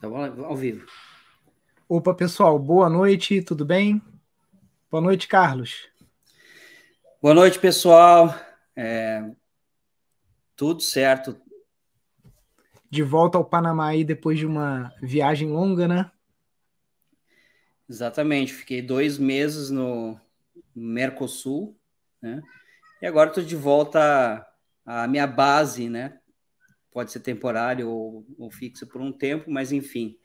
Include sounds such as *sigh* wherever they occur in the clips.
Tá então, bom? Ao vivo. Opa, pessoal, boa noite, tudo bem? Boa noite, Carlos. Boa noite, pessoal. É... Tudo certo. De volta ao Panamá aí depois de uma viagem longa, né? Exatamente, fiquei dois meses no Mercosul, né? E agora estou de volta à minha base, né? pode ser temporário ou, ou fixo por um tempo, mas enfim,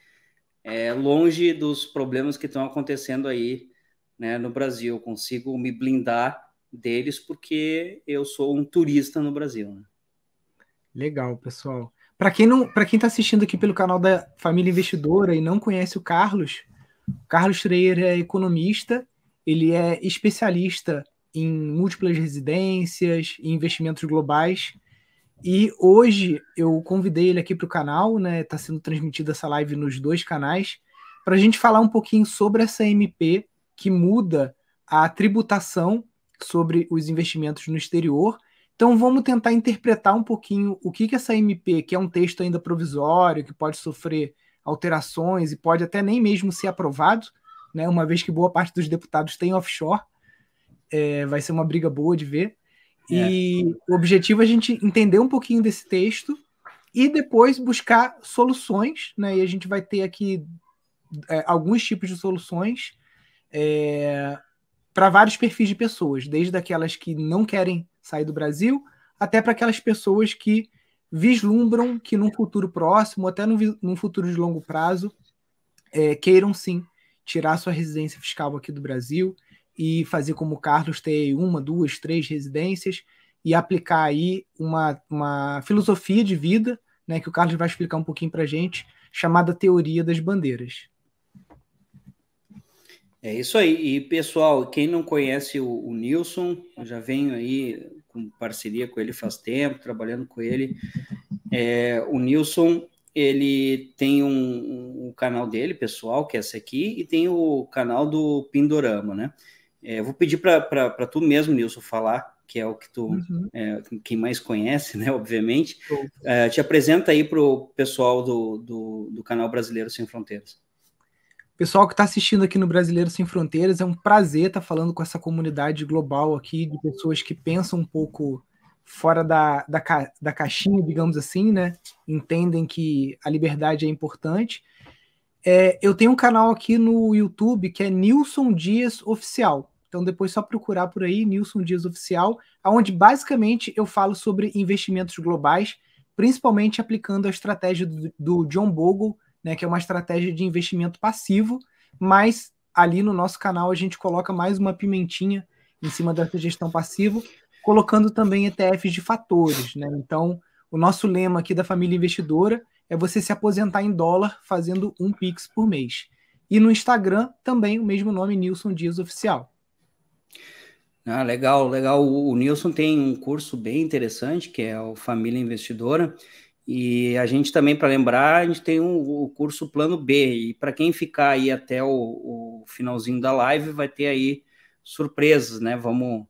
é longe dos problemas que estão acontecendo aí né, no Brasil. Eu consigo me blindar deles porque eu sou um turista no Brasil. Né? Legal, pessoal. Para quem não, para quem está assistindo aqui pelo canal da Família Investidora e não conhece o Carlos, o Carlos Freire é economista, ele é especialista em múltiplas residências e investimentos globais. E hoje eu convidei ele aqui para o canal, né? Está sendo transmitida essa live nos dois canais, para a gente falar um pouquinho sobre essa MP que muda a tributação sobre os investimentos no exterior. Então vamos tentar interpretar um pouquinho o que, que essa MP, que é um texto ainda provisório, que pode sofrer alterações e pode até nem mesmo ser aprovado, né? Uma vez que boa parte dos deputados tem offshore, é, vai ser uma briga boa de ver. É. E o objetivo é a gente entender um pouquinho desse texto e depois buscar soluções, né? E a gente vai ter aqui é, alguns tipos de soluções é, para vários perfis de pessoas, desde aquelas que não querem sair do Brasil até para aquelas pessoas que vislumbram que num futuro próximo, até num, num futuro de longo prazo, é, queiram sim tirar sua residência fiscal aqui do Brasil e fazer como o Carlos ter uma, duas, três residências e aplicar aí uma, uma filosofia de vida, né, que o Carlos vai explicar um pouquinho para a gente, chamada Teoria das Bandeiras. É isso aí. E, pessoal, quem não conhece o, o Nilson, eu já venho aí com parceria com ele faz tempo, trabalhando com ele. É, o Nilson, ele tem um, um, um, canal dele, pessoal, que é esse aqui, e tem o canal do Pindorama, né? É, eu vou pedir para tu mesmo, Nilson, falar, que é o que tu, uhum. é, quem mais conhece, né, obviamente. Uhum. É, te apresenta aí para o pessoal do, do, do, canal Brasileiro Sem Fronteiras. Pessoal que está assistindo aqui no Brasileiro Sem Fronteiras, é um prazer estar tá falando com essa comunidade global aqui, de pessoas que pensam um pouco fora da, da, ca, da caixinha, digamos assim, né? Entendem que a liberdade é importante. É, eu tenho um canal aqui no YouTube que é Nilson Dias Oficial. Então depois só procurar por aí, Nilson Dias Oficial, aonde basicamente eu falo sobre investimentos globais, principalmente aplicando a estratégia do, do John Bogle, né, que é uma estratégia de investimento passivo, mas ali no nosso canal a gente coloca mais uma pimentinha em cima dessa gestão passiva, colocando também ETFs de fatores, né? Então, o nosso lema aqui da família investidora é você se aposentar em dólar fazendo um Pix por mês. E no Instagram também o mesmo nome, Nilson Dias Oficial. Ah, legal, legal. O, o Nilson tem um curso bem interessante, que é o Família Investidora, e a gente também, para lembrar, a gente tem um, o curso Plano B, e para quem ficar aí até o, o, finalzinho da live, vai ter aí surpresas, né? Vamos,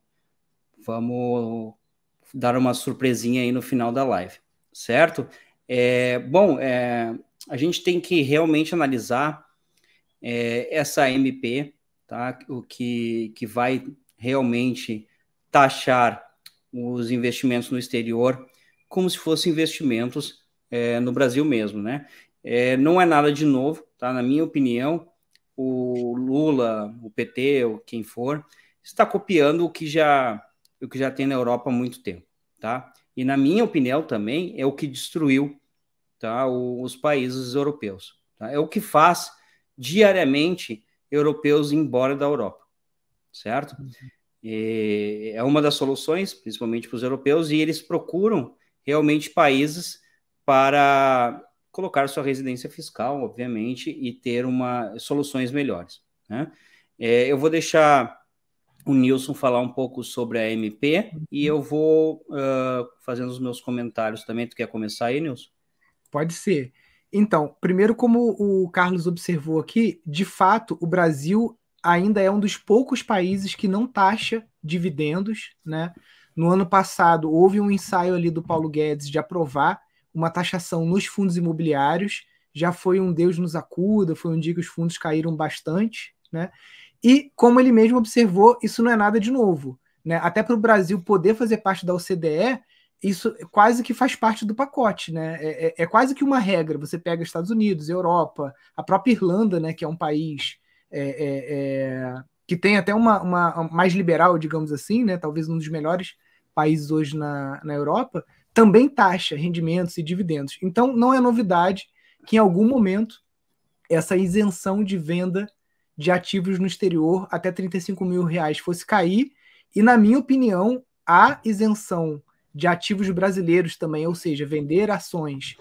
vamos dar uma surpresinha aí no final da live, certo? É, bom, é, a gente tem que realmente analisar é, essa MP, tá? O que, que vai realmente taxar os investimentos no exterior como se fossem investimentos é, no Brasil mesmo, né? É, não é nada de novo, tá? Na minha opinião, o Lula, o PT, ou quem for, está copiando o que já o que já tem na Europa há muito tempo, tá? E na minha opinião também é o que destruiu, tá? O, os países europeus, tá? É o que faz diariamente europeus ir embora da Europa certo? E uhum. é, é uma das soluções, principalmente para os europeus, e eles procuram realmente países para colocar sua residência fiscal, obviamente, e ter uma soluções melhores. Né? É, eu vou deixar o Nilson falar um pouco sobre a MP e eu vou uh, fazendo os meus comentários também. Tu quer começar aí, Nilson? Pode ser. Então, primeiro, como o Carlos observou aqui, de fato, o Brasil ainda é um dos poucos países que não taxa dividendos, né? No ano passado houve um ensaio ali do Paulo Guedes de aprovar uma taxação nos fundos imobiliários, já foi um Deus nos acuda, foi um dia que os fundos caíram bastante, né? E como ele mesmo observou, isso não é nada de novo, né? Até para o Brasil poder fazer parte da OCDE, isso quase que faz parte do pacote, né? É, é, é, quase que uma regra. Você pega Estados Unidos, Europa, a própria Irlanda, né, que é um país é, é, é, que tem até uma, uma, mais liberal, digamos assim, né? talvez um dos melhores países hoje na, na Europa, também taxa rendimentos e dividendos. Então, não é novidade que em algum momento essa isenção de venda de ativos no exterior até 35 mil reais fosse cair. E, na minha opinião, a isenção de ativos brasileiros também, ou seja, vender ações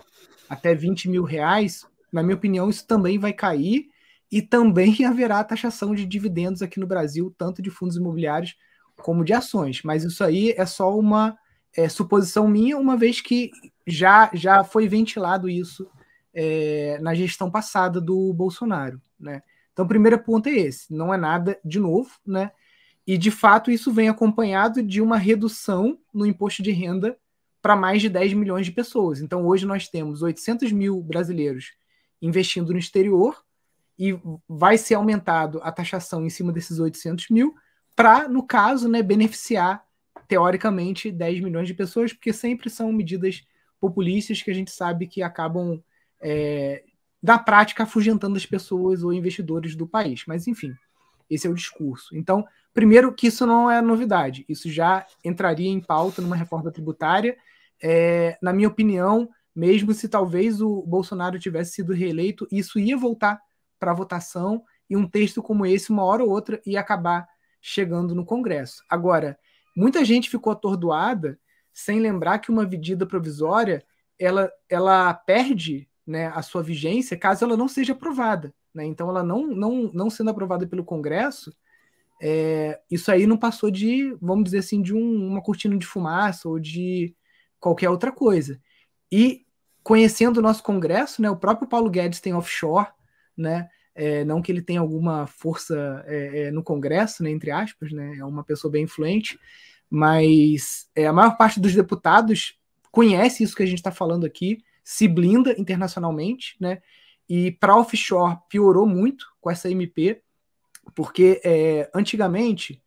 até 20 mil reais, na minha opinião, isso também vai cair. E também *laughs* haverá taxação de dividendos aqui no Brasil, tanto de fundos imobiliários como de ações. Mas isso aí é só uma é, suposição minha, uma vez que já, já foi ventilado isso é, na gestão passada do Bolsonaro. Né? Então, o primeiro ponto é esse: não é nada de novo, né? E de fato, isso vem acompanhado de uma redução no imposto de renda para mais de 10 milhões de pessoas. Então, hoje nós temos 800 mil brasileiros investindo no exterior, e vai ser aumentado a taxação em cima desses 800 mil para, no caso, né, beneficiar, teoricamente, 10 milhões de pessoas, porque sempre são medidas populistas que a gente sabe que acabam, é, da prática, afugentando as pessoas ou investidores do país. Mas, enfim, esse é o discurso. Então, primeiro que isso não é novidade, isso já entraria em pauta numa reforma tributária. É, na minha opinião, mesmo se talvez o Bolsonaro tivesse sido reeleito, isso ia voltar para votação e um texto como esse, uma hora ou outra, ia acabar chegando no Congresso. Agora, muita gente ficou atordoada sem lembrar que uma medida provisória ela, ela perde né, a sua vigência caso ela não seja aprovada. Né? Então, ela não, não, não sendo aprovada pelo Congresso, é, isso aí não passou de, vamos dizer assim, de um, uma cortina de fumaça ou de qualquer outra coisa. E conhecendo o nosso Congresso, né, o próprio Paulo Guedes tem offshore, né? É, não que ele tenha alguma força é, é, no Congresso, né, entre aspas, né, é uma pessoa bem influente, mas é, a maior parte dos deputados conhece isso que a gente está falando aqui, se blinda internacionalmente, né, e para offshore piorou muito com essa MP, porque é, antigamente,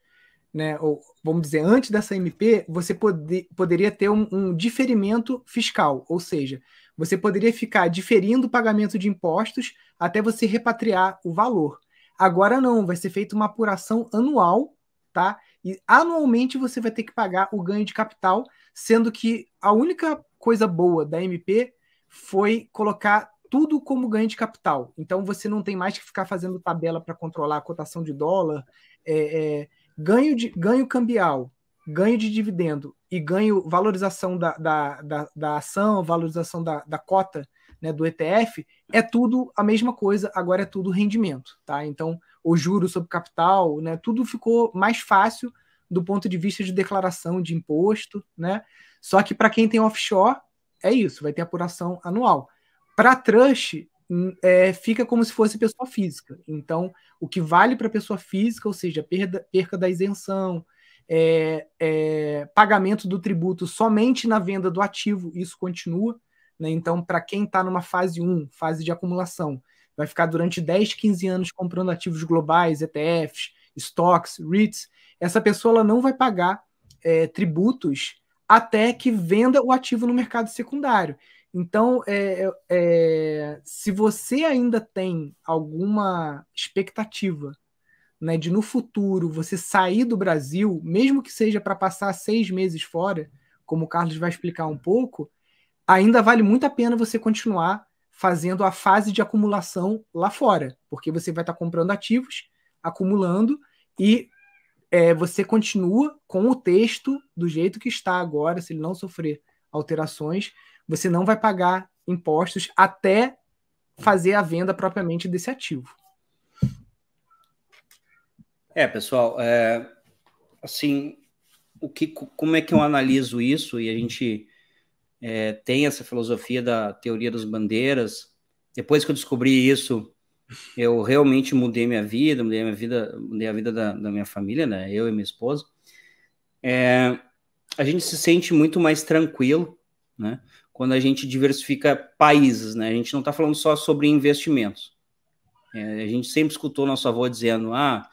né, ou vamos dizer, antes dessa MP, você pode, poderia ter um, um diferimento fiscal, ou seja, você poderia ficar diferindo o pagamento de impostos até você repatriar o valor. Agora não, vai ser feita uma apuração anual, tá? E anualmente você vai ter que pagar o ganho de capital, sendo que a única coisa boa da MP foi colocar tudo como ganho de capital. Então você não tem mais que ficar fazendo tabela para controlar a cotação de dólar, é, é, ganho, de, ganho cambial, ganho de dividendo e ganho valorização da, da, da, da ação, valorização da, da cota né, do ETF, é tudo a mesma coisa, agora é tudo rendimento. Tá? Então, o juro sobre capital, né, tudo ficou mais fácil do ponto de vista de declaração de imposto. Né? Só que para quem tem offshore, é isso, vai ter apuração anual. Para trust, hum, é, fica como se fosse pessoa física. Então, o que vale para pessoa física, ou seja, perda, perca da isenção, é, é, pagamento do tributo somente na venda do ativo, isso continua. Né? Então, para quem está numa fase 1, fase de acumulação, vai ficar durante 10, 15 anos comprando ativos globais, ETFs, stocks, REITs, essa pessoa não vai pagar é, tributos até que venda o ativo no mercado secundário. Então, é, é, é se você ainda tem alguma expectativa né, de no futuro você sair do Brasil, mesmo que seja para passar seis meses fora, como o Carlos vai explicar um pouco, ainda vale muito a pena você continuar fazendo a fase de acumulação lá fora, porque você vai estar tá comprando ativos, acumulando e é, você continua com o texto do jeito que está agora, se ele não sofrer alterações, você não vai pagar impostos até fazer a venda propriamente desse ativo. É, pessoal, é, assim, o que, como é que eu analiso isso? E a gente é, tem essa filosofia da teoria das bandeiras. Depois que eu descobri isso, eu realmente mudei minha vida, mudei minha vida, mudei a vida da, da minha família, né? Eu e minha esposa. É, a gente se sente muito mais tranquilo, né? Quando a gente diversifica países, né? A gente não está falando só sobre investimentos. É, a gente sempre escutou nosso avô dizendo, ah,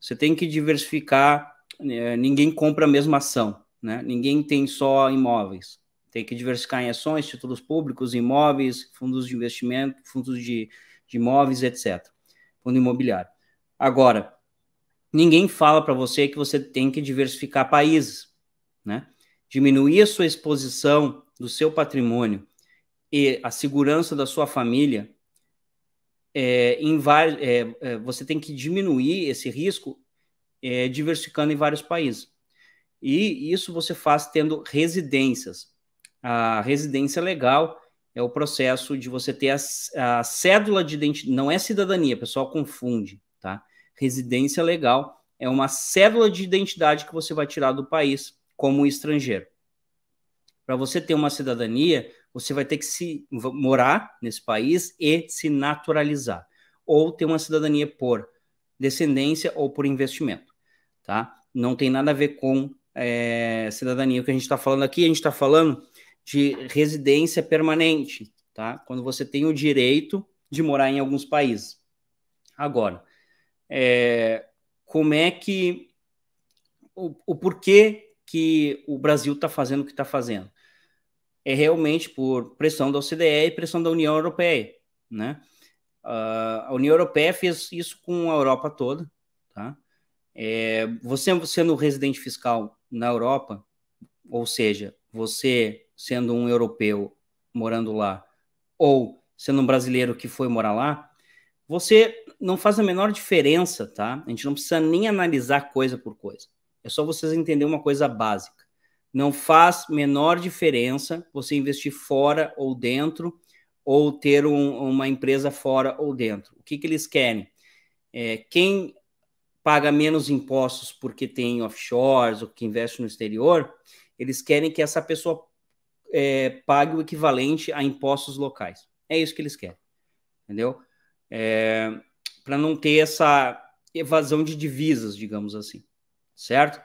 você tem que diversificar, né, ninguém compra a mesma ação, né? Ninguém tem só imóveis. Tem que diversificar em ações, títulos públicos, imóveis, fundos de investimento, fundos de, de imóveis, etc. Fundo imobiliário. Agora, ninguém fala para você que você tem que diversificar países, né? Diminuir a sua exposição do seu patrimônio e a segurança da sua família é, em é, é, você tem que diminuir esse risco é, diversificando em vários países. E isso você faz tendo residências. A residência legal é o processo de você ter a, a cédula de identidade, não é cidadania, pessoal confunde, tá? Residência legal é uma cédula de identidade que você vai tirar do país como estrangeiro. Para você ter uma cidadania, você vai ter que se morar nesse país e se naturalizar, ou ter uma cidadania por descendência ou por investimento, tá? Não tem nada a ver com é, cidadania. O que a gente está falando aqui, a gente está falando de residência permanente, tá? Quando você tem o direito de morar em alguns países. Agora, é, como é que o, o, porquê que o Brasil está fazendo o que está fazendo é realmente por pressão da OCDE e pressão da União Europeia, né? Uh, a União Europeia fez isso com a Europa toda, tá? É, você sendo residente fiscal na Europa, ou seja, você sendo um europeu morando lá, ou sendo um brasileiro que foi morar lá, você não faz a menor diferença, tá? A gente não precisa nem analisar coisa por coisa. É só vocês entenderem uma coisa básica. Não faz menor diferença você investir fora ou dentro, ou ter um, uma empresa fora ou dentro. O que, que eles querem? É, quem paga menos impostos porque tem offshores ou que investe no exterior, eles querem que essa pessoa é, pague o equivalente a impostos locais. É isso que eles querem, entendeu? É, Para não ter essa evasão de divisas, digamos assim, certo?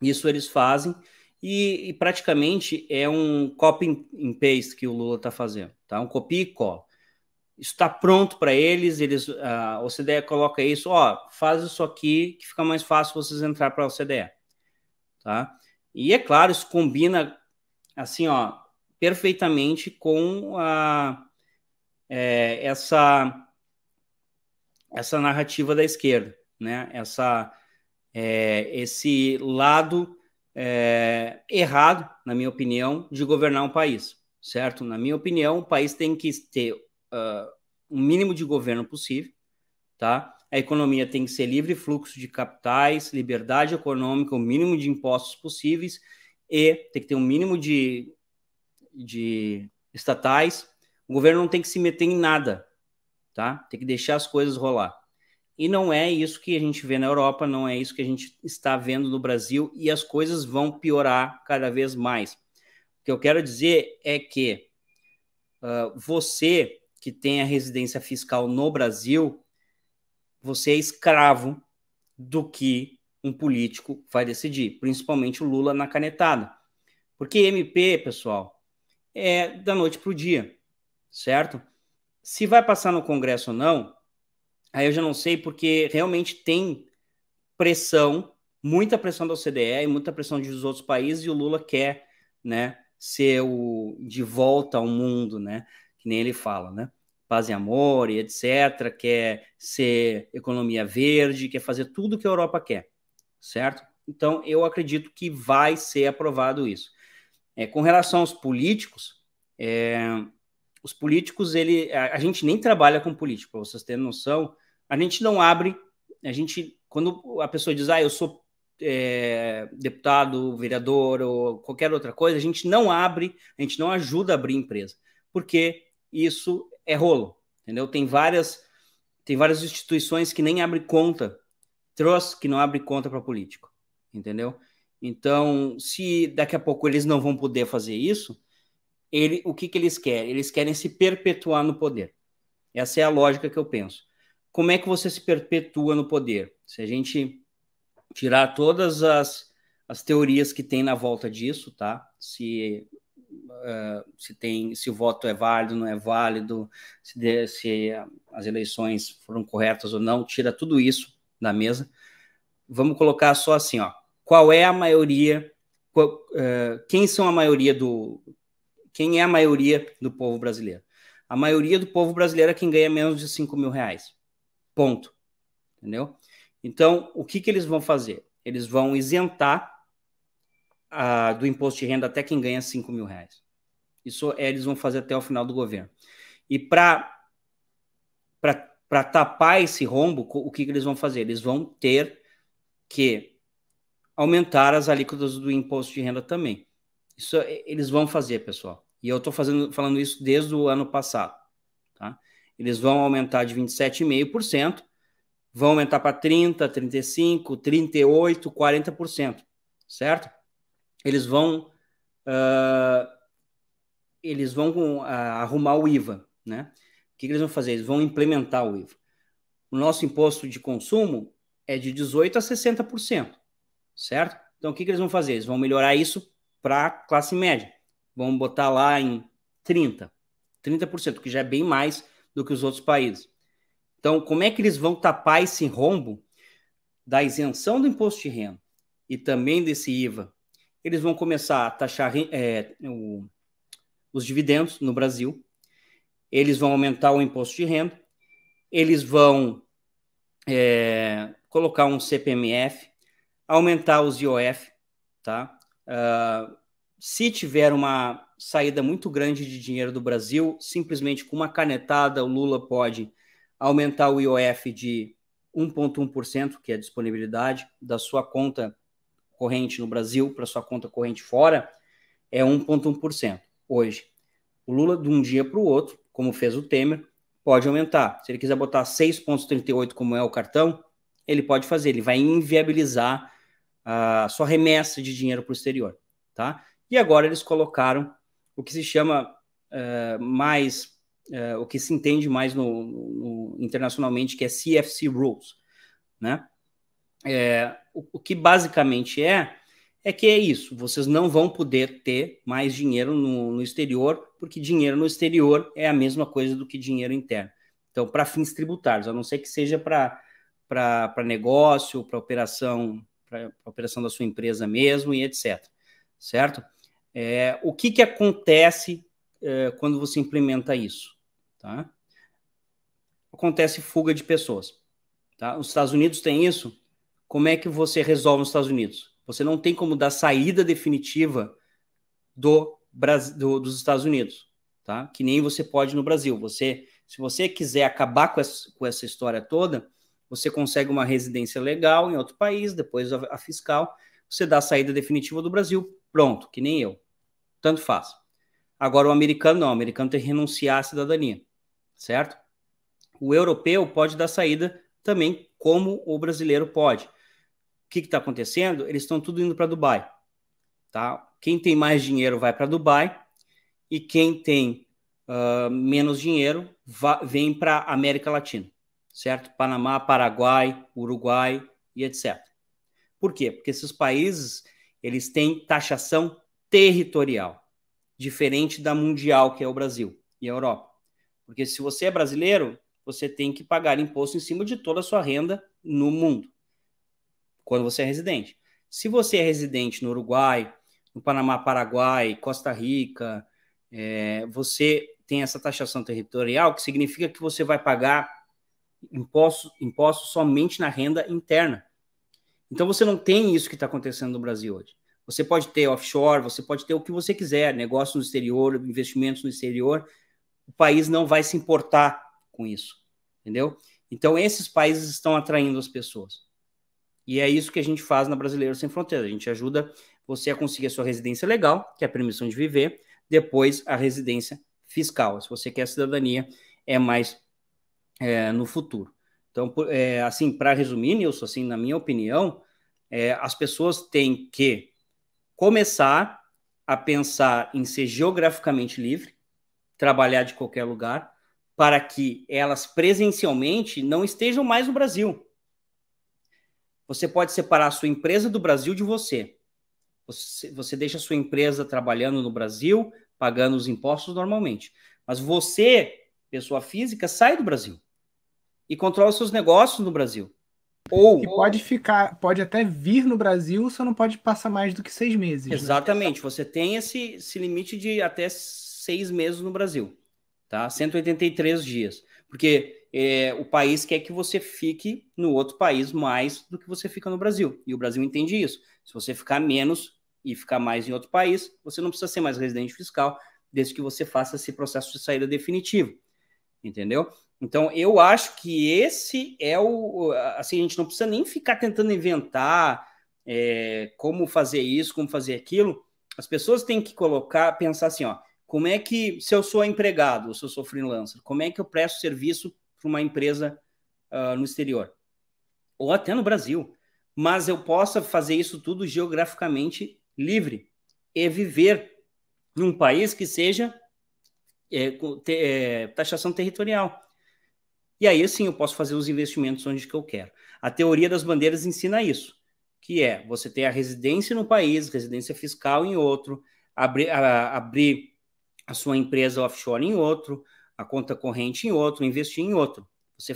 Isso eles fazem. E, e, praticamente é um copy and paste que o Lula está fazendo, tá? Um copia e cola. Isso está pronto para eles, eles a ah, OCDE coloca isso, ó, faz isso aqui que fica mais fácil vocês entrar para a OCDE, tá? E é claro, isso combina assim, ó, perfeitamente com a é, essa essa narrativa da esquerda, né? Essa é, esse lado é, errado, na minha opinião, de governar um país, certo? Na minha opinião, o país tem que ter uh, ah, o um mínimo de governo possível, tá? A economia tem que ser livre fluxo de capitais, liberdade econômica, o mínimo de impostos possíveis e tem que ter um mínimo de, de estatais. O governo não tem que se meter em nada, tá? Tem que deixar as coisas rolar. E não é isso que a gente vê na Europa, não é isso que a gente está vendo no Brasil, e as coisas vão piorar cada vez mais. O que eu quero dizer é que uh, você que tem a residência fiscal no Brasil, você é escravo do que um político vai decidir, principalmente o Lula na canetada. Porque MP, pessoal, é da noite para o dia, certo? Se vai passar no Congresso ou não, Aí eu já não sei, porque realmente tem pressão, muita pressão da OCDE e muita pressão dos outros países, e o Lula quer, né, ser o de volta ao mundo, né? Que nem ele fala, né? Paz e amor e etc. Quer ser economia verde, quer fazer tudo que a Europa quer, certo? Então eu acredito que vai ser aprovado isso. É, com relação aos políticos, é, os políticos ele a, a, gente nem trabalha com político. Para vocês terem noção, a gente não abre, a gente, quando a pessoa diz, ah, eu sou é, deputado, vereador ou qualquer outra coisa, a gente não abre, a gente não ajuda a abrir empresa, porque isso é rolo, entendeu? Tem várias, tem várias instituições que nem abrem conta, trouxe que não abre conta para político, entendeu? Então, se daqui a pouco eles não vão poder fazer isso, ele, o que, que eles querem? Eles querem se perpetuar no poder. Essa é a lógica que eu penso como é que você se perpetua no poder? Se a gente tirar todas as, as teorias que tem na volta disso, tá? Se uh, se tem se o voto é válido, não é válido, se, de, se as eleições foram corretas ou não, tira tudo isso da mesa. Vamos colocar só assim, ó. Qual é a maioria? Qual, uh, quem são a maioria do? Quem é a maioria do povo brasileiro? A maioria do povo brasileiro é quem ganha menos de 5 mil reais. Ponto. Entendeu? Então, o que, que eles vão fazer? Eles vão isentar ah, do imposto de renda até quem ganha 5 mil reais. Isso é, eles vão fazer até o final do governo. E para para tapar esse rombo, o que, que, eles vão fazer? Eles vão ter que aumentar as alíquotas do imposto de renda também. Isso é, eles vão fazer, pessoal. E eu estou fazendo falando isso desde o ano passado. Tá? Eles vão aumentar de 27,5%, vão aumentar para 30, 35, 38, 40%, certo? Eles vão uh, eles vão uh, arrumar o IVA, né? O que, que eles vão fazer? Eles vão implementar o IVA. O nosso imposto de consumo é de 18 a 60%, certo? Então o que, que eles vão fazer? Eles vão melhorar isso para a classe média. Vão botar lá em 30, 30%, que já é bem mais do que os outros países. Então, como é que eles vão tapar esse rombo da isenção do imposto de renda e também desse IVA? Eles vão começar a taxar é, o, os dividendos no Brasil, eles vão aumentar o imposto de renda, eles vão é, colocar um CPMF, aumentar os IOF, tá? Uh, se tiver uma saída muito grande de dinheiro do Brasil, simplesmente com uma canetada, o Lula pode aumentar o IOF de 1,1%, que é a disponibilidade da sua conta corrente no Brasil para sua conta corrente fora, é 1,1% hoje. O Lula, de um dia para o outro, como fez o Temer, pode aumentar. Se ele quiser botar 6,38, como é o cartão, ele pode fazer, ele vai inviabilizar a sua remessa de dinheiro para o exterior. Tá? E agora eles colocaram o que se chama uh, mais, uh, o que se entende mais no, no, internacionalmente, que é CFC Rules, né? É, o, o, que basicamente é, é que é isso, vocês não vão poder ter mais dinheiro no, no exterior, porque dinheiro no exterior é a mesma coisa do que dinheiro interno. Então, para fins tributários, a não ser que seja para negócio, para operação, para operação da sua empresa mesmo e etc. Certo? É, o que, que acontece é, quando você implementa isso? Tá? Acontece fuga de pessoas. Tá? Os Estados Unidos têm isso. Como é que você resolve nos Estados Unidos? Você não tem como dar saída definitiva do, Brasil, do dos Estados Unidos, tá? Que nem você pode no Brasil. Você, se você quiser acabar com essa, com essa história toda, você consegue uma residência legal em outro país, depois a, a fiscal, você dá a saída definitiva do Brasil Pronto, que nem eu. Tanto faz. Agora, o americano não, o americano tem que renunciar à cidadania, certo? O europeu pode dar saída também, como o brasileiro pode. O que está acontecendo? Eles estão tudo indo para Dubai, tá? Quem tem mais dinheiro vai para Dubai e quem tem uh, menos dinheiro vai, vem para América Latina, certo? Panamá, Paraguai, Uruguai e etc. Por quê? Porque esses países eles têm taxação territorial, diferente da mundial, que é o Brasil e a Europa. Porque se você é brasileiro, você tem que pagar imposto em cima de toda a sua renda no mundo, quando você é residente. Se você é residente no Uruguai, no Panamá, Paraguai, Costa Rica, é, você tem essa taxação territorial, que significa que você vai pagar imposto, imposto somente na renda interna. Então você não tem isso que está acontecendo no Brasil hoje. Você pode ter offshore, você pode ter o que você quiser, negócio no exterior, investimentos no exterior. O país não vai se importar com isso, entendeu? Então esses países estão atraindo as pessoas. E é isso que a gente faz na Brasileiro Sem Fronteiras. A gente ajuda você a conseguir a sua residência legal, que é a permissão de viver, depois a residência fiscal. Se você quer a cidadania, é mais é, no futuro. Então, é, assim, para resumir, Nilson, assim, na minha opinião, é, as pessoas têm que começar a pensar em ser geograficamente livre, trabalhar de qualquer lugar, para que elas presencialmente não estejam mais no Brasil. Você pode separar a sua empresa do Brasil de você. Você, você deixa a sua empresa trabalhando no Brasil, pagando os impostos normalmente. Mas você, pessoa física, sai do Brasil e controla seus negócios no Brasil. Ou, e pode ficar, pode até vir no Brasil, só não pode passar mais do que seis meses. Né? Exatamente, né? você tem esse, esse limite de até seis meses no Brasil, tá? 183 dias. Porque é, o país quer que você fique no outro país mais do que você fica no Brasil. E o Brasil entende isso. Se você ficar menos e ficar mais em outro país, você não precisa ser mais residente fiscal, desde que você faça esse processo de saída definitivo. Entendeu? Então, eu acho que esse é o. Assim, a gente não precisa nem ficar tentando inventar é, como fazer isso, como fazer aquilo. As pessoas têm que colocar, pensar assim, ó. Como é que, se eu sou empregado, ou se eu sou freelancer, como é que eu presto serviço para uma empresa uh, no exterior? Ou até no Brasil. Mas eu possa fazer isso tudo geograficamente livre e viver num país que seja é, é, taxação territorial. E aí sim eu posso fazer os investimentos onde que eu quero. A teoria das bandeiras ensina isso, que é você ter a residência no país, residência fiscal em outro, abrir a, abrir a sua empresa offshore em outro, a conta corrente em outro, investir em outro. Você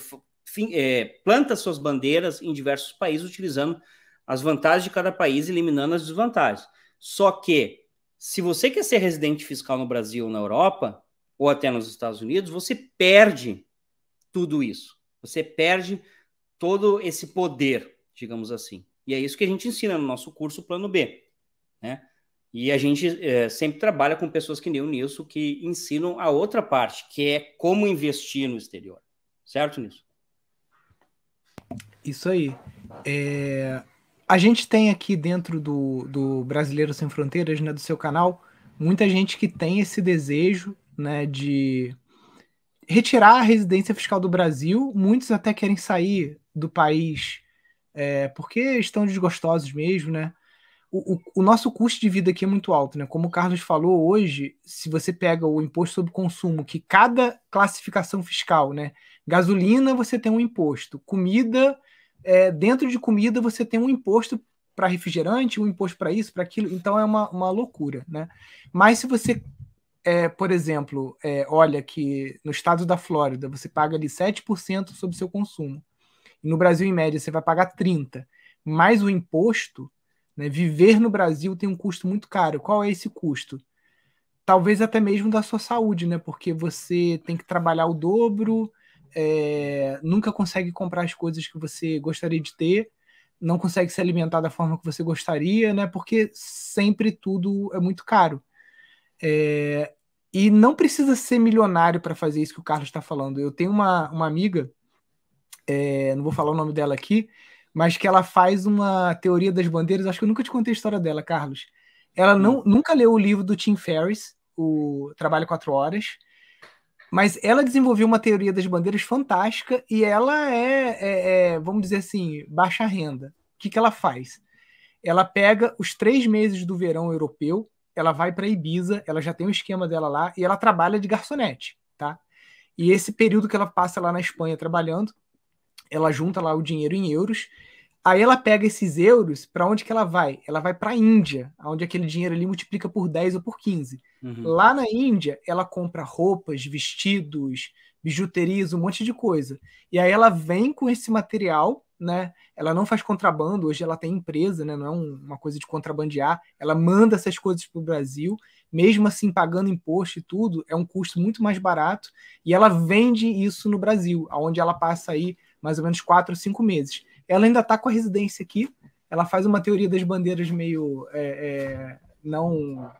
é, planta suas bandeiras em diversos países utilizando as vantagens de cada país, eliminando as desvantagens. Só que, se você quer ser residente fiscal no Brasil na Europa, ou até nos Estados Unidos, você perde tudo isso. Você perde todo esse poder, digamos assim. E é isso que a gente ensina no nosso curso Plano B, né? E a gente é, sempre trabalha com pessoas que nem o Nilson, que ensinam a outra parte, que é como investir no exterior. Certo, Nilson? Isso aí. É... A gente tem aqui dentro do, do Brasileiro Sem Fronteiras, né, do seu canal, muita gente que tem esse desejo né, de retirar a residência fiscal do Brasil. Muitos até querem sair do país é, porque estão desgostosos mesmo, né? O, o, o, nosso custo de vida aqui é muito alto, né? Como o Carlos falou hoje, se você pega o imposto sobre consumo, que cada classificação fiscal, né? Gasolina você tem um imposto, comida, é, dentro de comida você tem um imposto para refrigerante, um imposto para isso, para aquilo, então é uma, uma loucura, né? Mas se você é, por exemplo, é, olha que no estado da Flórida você paga ali 7% sobre o seu consumo. E no Brasil, em média, você vai pagar 30%. Mais o imposto, né, viver no Brasil tem um custo muito caro. Qual é esse custo? Talvez até mesmo da sua saúde, né? Porque você tem que trabalhar o dobro, é, nunca consegue comprar as coisas que você gostaria de ter, não consegue se alimentar da forma que você gostaria, né? Porque sempre tudo é muito caro. É, e não precisa ser milionário para fazer isso que o Carlos está falando. Eu tenho uma, uma amiga, é, não vou falar o nome dela aqui, mas que ela faz uma teoria das bandeiras. Acho que eu nunca te contei a história dela, Carlos. Ela hum. não, nunca leu o livro do Tim Ferriss, o Trabalho Quatro Horas, mas ela desenvolveu uma teoria das bandeiras fantástica e ela é, é, é vamos dizer assim, baixa renda. O que, que ela faz? Ela pega os três meses do verão europeu, ela vai para Ibiza, ela já tem o um esquema dela lá e ela trabalha de garçonete, tá? E esse período que ela passa lá na Espanha trabalhando, ela junta lá o dinheiro em euros. Aí ela pega esses euros, para onde que ela vai? Ela vai para a Índia, onde aquele dinheiro ali multiplica por 10 ou por 15. Uhum. Lá na Índia, ela compra roupas, vestidos, bijuterias, um monte de coisa. E aí ela vem com esse material né? Ela não faz contrabando, hoje ela tem empresa, né? Não é uma coisa de contrabandear. Ela manda essas coisas para o Brasil, mesmo assim pagando imposto e tudo, é um custo muito mais barato. E ela vende isso no Brasil, aonde ela passa aí mais ou menos quatro, cinco meses. Ela ainda está com a residência aqui. Ela faz uma teoria das bandeiras meio é, é, não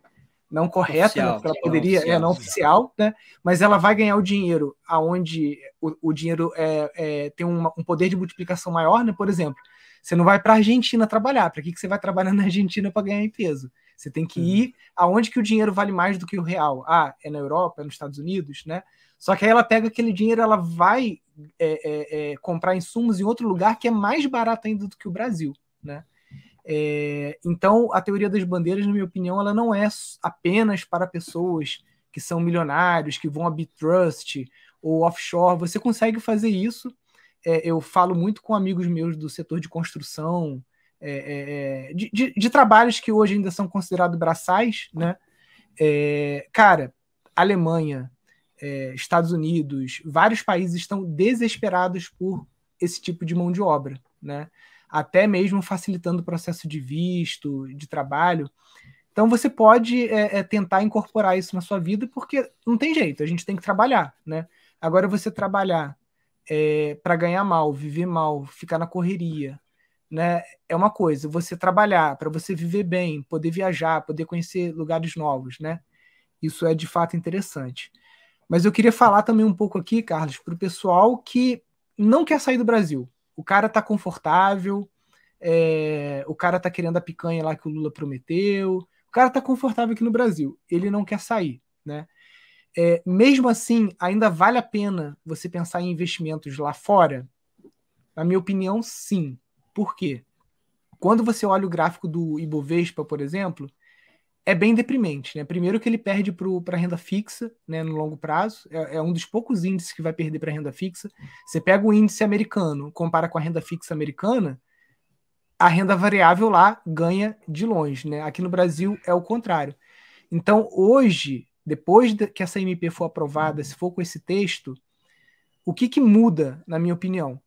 não correta, né, oficial, né, porque ela poderia, oficial, é não oficial, né? Mas ela vai ganhar o dinheiro aonde o, o dinheiro é, é tem uma, um poder de multiplicação maior, né? Por exemplo, você não vai para a Argentina trabalhar. Para que, que você vai trabalhar na Argentina para ganhar em peso? Você tem que uhum. ir aonde que o dinheiro vale mais do que o real. Ah, é na Europa, é nos Estados Unidos, né? Só que aí ela pega aquele dinheiro, ela vai é, é, é, comprar insumos em outro lugar que é mais barato ainda do que o Brasil, né? É, então, a teoria das bandeiras, na minha opinião, ela não é apenas para pessoas que são milionários, que vão a Bitrust ou offshore. Você consegue fazer isso. É, eu falo muito com amigos meus do setor de construção, é, é, é de, de, de, trabalhos que hoje ainda são considerados braçais, né? É, cara, Alemanha, Estados Unidos, vários países estão desesperados por esse tipo de mão de obra, né? até mesmo facilitando o processo de visto, de trabalho. Então você pode é, é, tentar incorporar isso na sua vida, porque não tem jeito, a gente tem que trabalhar, né? Agora você trabalhar é, para ganhar mal, viver mal, ficar na correria, né? É uma coisa. Você trabalhar para você viver bem, poder viajar, poder conhecer lugares novos, né? Isso é de fato interessante. Mas eu queria falar também um pouco aqui, Carlos, para o pessoal que não quer sair do Brasil o cara tá confortável, é, o cara tá querendo a picanha lá que o Lula prometeu, o cara tá confortável aqui no Brasil, ele não quer sair, né? É, mesmo assim, ainda vale a pena você pensar em investimentos lá fora? Na minha opinião, sim. Por quê? Quando você olha o gráfico do Ibovespa, por exemplo, é bem deprimente, né? Primeiro que ele perde para renda fixa, né, no longo prazo, é, é, um dos poucos índices que vai perder para renda fixa. Você pega o índice americano, compara com a renda fixa americana, a renda variável lá ganha de longe, né? Aqui no Brasil é o contrário. Então, hoje, depois de, que essa MP for aprovada, se for com esse texto, o que, que muda, na minha opinião?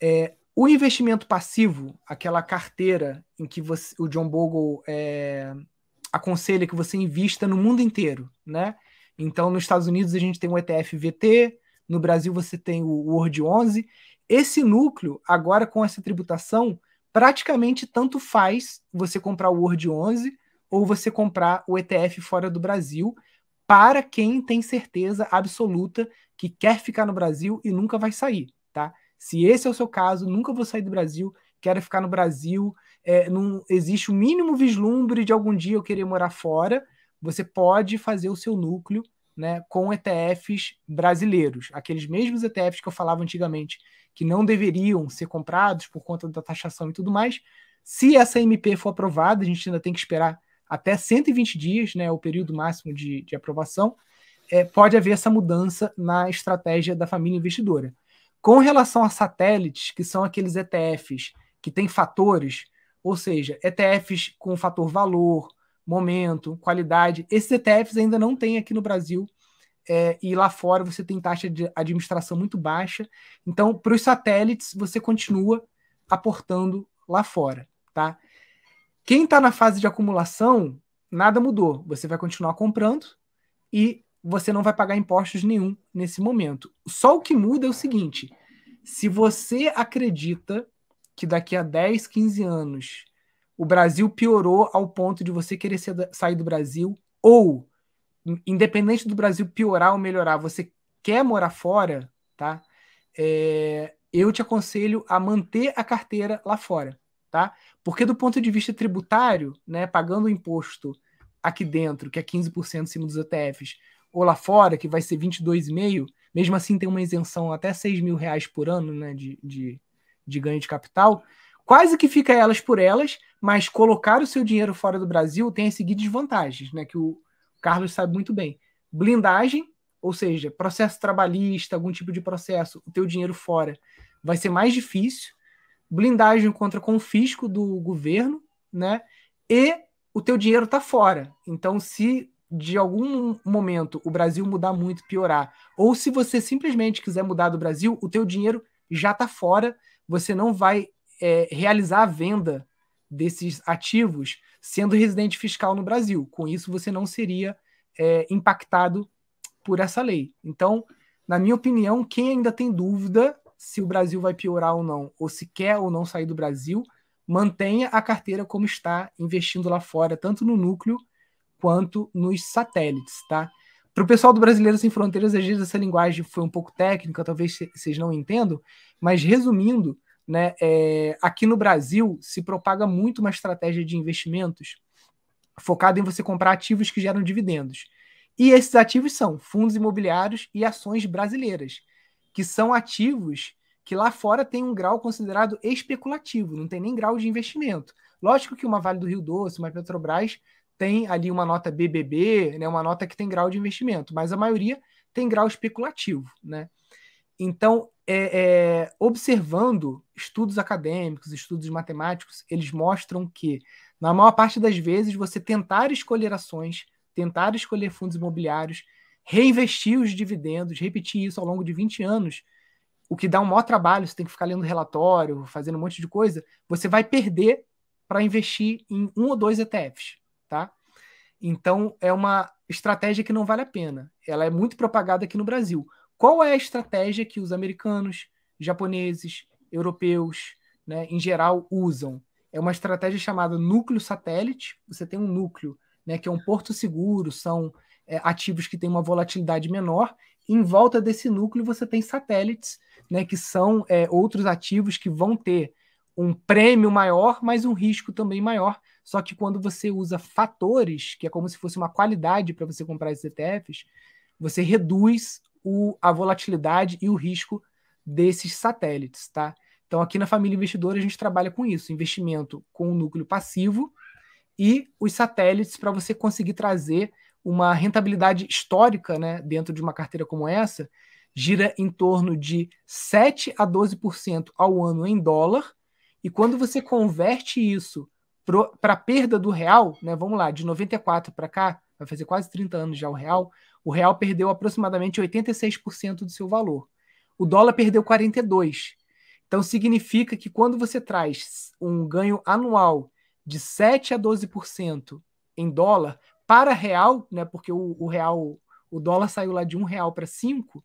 É, o investimento passivo, aquela carteira em que você, o John Bogle é, aconselha que você invista no mundo inteiro, né? Então, nos Estados Unidos a gente tem o ETF VT, no Brasil você tem o World 11. Esse núcleo, agora com essa tributação, praticamente tanto faz você comprar o World 11 ou você comprar o ETF fora do Brasil, para quem tem certeza absoluta que quer ficar no Brasil e nunca vai sair, tá? Se esse é o seu caso, nunca vou sair do Brasil, quero ficar no Brasil, é, não existe o mínimo vislumbre de algum dia eu querer morar fora, você pode fazer o seu núcleo né, com ETFs brasileiros, aqueles mesmos ETFs que eu falava antigamente, que não deveriam ser comprados por conta da taxação e tudo mais. Se essa MP for aprovada, a gente ainda tem que esperar até 120 dias, né, o período máximo de, de aprovação, é, pode haver essa mudança na estratégia da família investidora. Com relação a satélites, que são aqueles ETFs que tem fatores, ou seja, ETFs com fator valor, momento, qualidade. Esses ETFs ainda não tem aqui no Brasil. É, e lá fora você tem taxa de administração muito baixa. Então, para os satélites, você continua aportando lá fora, tá? Quem está na fase de acumulação, nada mudou. Você vai continuar comprando e você não vai pagar impostos nenhum nesse momento. Só o que muda é o seguinte: se você acredita que daqui a 10, 15 anos o Brasil piorou ao ponto de você querer sair do Brasil, ou, independente do Brasil piorar ou melhorar, você quer morar fora, tá? É, eu te aconselho a manter a carteira lá fora, tá? Porque do ponto de vista tributário, né, pagando o imposto aqui dentro, que é 15% em cima dos ETFs, ou lá fora, que vai ser 22,5%, mesmo assim tem uma isenção até 6 mil reais por ano né, de, de, de ganho de capital, quase que fica elas por elas, mas colocar o seu dinheiro fora do Brasil tem as seguintes vantagens, né? Que o Carlos sabe muito bem. Blindagem, ou seja, processo trabalhista, algum tipo de processo, o teu dinheiro fora vai ser mais difícil. Blindagem contra confisco do governo, né? E o teu dinheiro está fora. Então, se de algum momento o Brasil mudar muito, piorar, ou se você simplesmente quiser mudar do Brasil, o teu dinheiro já está fora você não vai é, realizar a venda desses ativos sendo residente fiscal no Brasil. Com isso, você não seria é, impactado por essa lei. Então, na minha opinião, quem ainda tem dúvida se o Brasil vai piorar ou não, ou se quer ou não sair do Brasil, mantenha a carteira como está, investindo lá fora, tanto no núcleo quanto nos satélites, tá? Para o pessoal do Brasileiro Sem Fronteiras, às vezes essa linguagem foi um pouco técnica, talvez vocês não entendam, mas resumindo, né, é, aqui no Brasil se propaga muito uma estratégia de investimentos focada em você comprar ativos que geram dividendos. E esses ativos são fundos imobiliários e ações brasileiras, que são ativos que lá fora tem um grau considerado especulativo, não tem nem grau de investimento. Lógico que uma Vale do Rio Doce, uma Petrobras tem ali uma nota BBB, né, uma nota que tem grau de investimento, mas a maioria tem grau especulativo, né? Então, é, é, observando estudos acadêmicos, estudos matemáticos, eles mostram que, na maior parte das vezes, você tentar escolher ações, tentar escolher fundos imobiliários, reinvestir os dividendos, repetir isso ao longo de 20 anos, o que dá um maior trabalho, você tem que ficar lendo relatório, fazendo um monte de coisa, você vai perder para investir em um ou dois ETFs tá? Então é uma estratégia que não vale a pena. Ela é muito propagada aqui no Brasil. Qual é a estratégia que os americanos, japoneses, europeus, né, em geral usam? É uma estratégia chamada núcleo satélite. Você tem um núcleo, né, que é um porto seguro, são é, ativos que têm uma volatilidade menor. Em volta desse núcleo você tem satélites, né, que são é, outros ativos que vão ter um prêmio maior, mas um risco também maior, só que quando você usa fatores, que é como se fosse uma qualidade para você comprar esses ETFs, você reduz o, a volatilidade e o risco desses satélites, tá? Então, aqui na família investidora, a gente trabalha com isso: investimento com o núcleo passivo e os satélites para você conseguir trazer uma rentabilidade histórica né, dentro de uma carteira como essa, gira em torno de 7 a 12% ao ano em dólar. E quando você converte isso para a perda do real, né, vamos lá, de 94 para cá, vai fazer quase 30 anos já o real, o real perdeu aproximadamente 86% do seu valor. O dólar perdeu 42. Então significa que quando você traz um ganho anual de 7 a 12% em dólar para real, né, porque o, o real, o dólar saiu lá de um real para 5,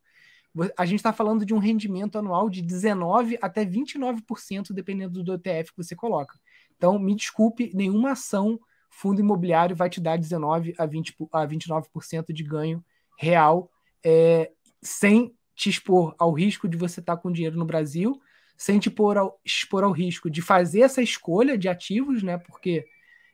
a gente está falando de um rendimento anual de 19 até 29%, dependendo do ETF que você coloca. Então, me desculpe, nenhuma ação fundo imobiliário vai te dar 19 a, 20, a 29% de ganho real é, sem te expor ao risco de você estar tá com dinheiro no Brasil, sem te ao, expor ao risco de fazer essa escolha de ativos, né? Porque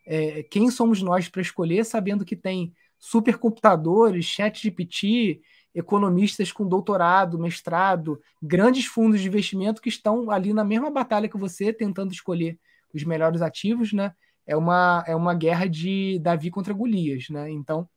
é, quem somos nós para escolher, sabendo que tem supercomputadores, chat de PT, economistas com doutorado, mestrado, grandes fundos de investimento que estão ali na mesma batalha que você, tentando escolher os melhores ativos, né? É uma, é uma guerra de Davi contra Golias, né? Então,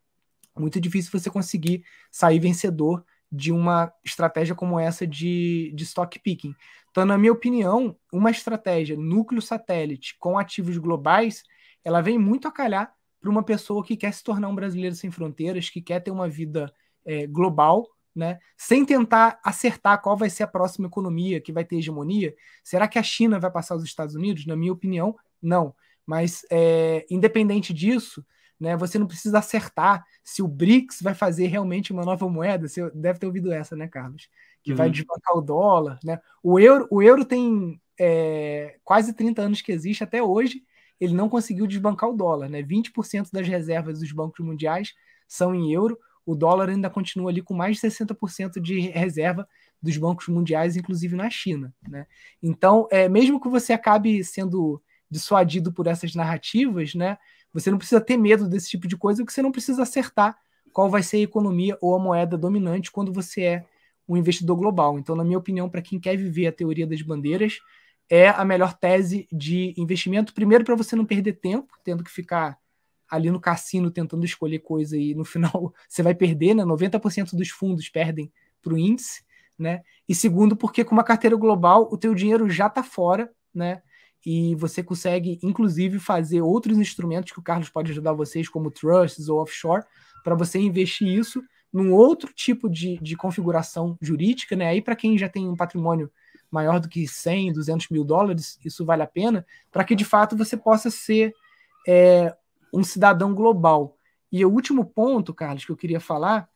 muito difícil você conseguir sair vencedor de uma estratégia como essa de, de stock picking. Então, na minha opinião, uma estratégia núcleo-satélite com ativos globais, ela vem muito a calhar para uma pessoa que quer se tornar um brasileiro sem fronteiras, que quer ter uma vida é, global, né? Sem tentar acertar qual vai ser a próxima economia que vai ter hegemonia. Será que a China vai passar os Estados Unidos? Na minha opinião, não. Mas é, independente disso, né? Você não precisa acertar se o BRICS vai fazer realmente uma nova moeda. Você deve ter ouvido essa, né, Carlos? Que uhum. vai desbancar o dólar, né? O euro, o euro tem é, quase 30 anos que existe até hoje. Ele não conseguiu desbancar o dólar, né? 20% das reservas dos bancos mundiais são em euro o dólar ainda continua ali com mais de 60% de reserva dos bancos mundiais, inclusive na China. Né? Então, é, mesmo que você acabe sendo dissuadido por essas narrativas, né, você não precisa ter medo desse tipo de coisa, porque você não precisa acertar qual vai ser a economia ou a moeda dominante quando você é um investidor global. Então, na minha opinião, para quem quer viver a teoria das bandeiras, é a melhor tese de investimento. Primeiro, para você não perder tempo, tendo que ficar ali no cassino tentando escolher coisa e no final *laughs* você vai perder, né? 90% dos fundos perdem para o índice, né? E segundo, porque com uma carteira global o teu dinheiro já está fora, né? E você consegue, inclusive, fazer outros instrumentos que o Carlos pode ajudar vocês, como trusts ou offshore, para você investir isso num outro tipo de, de configuração jurídica, né? Aí para quem já tem um patrimônio maior do que 100, 200 mil dólares, isso vale a pena, para que de fato você possa ser é, um cidadão global. E o último ponto, Carlos, que eu queria falar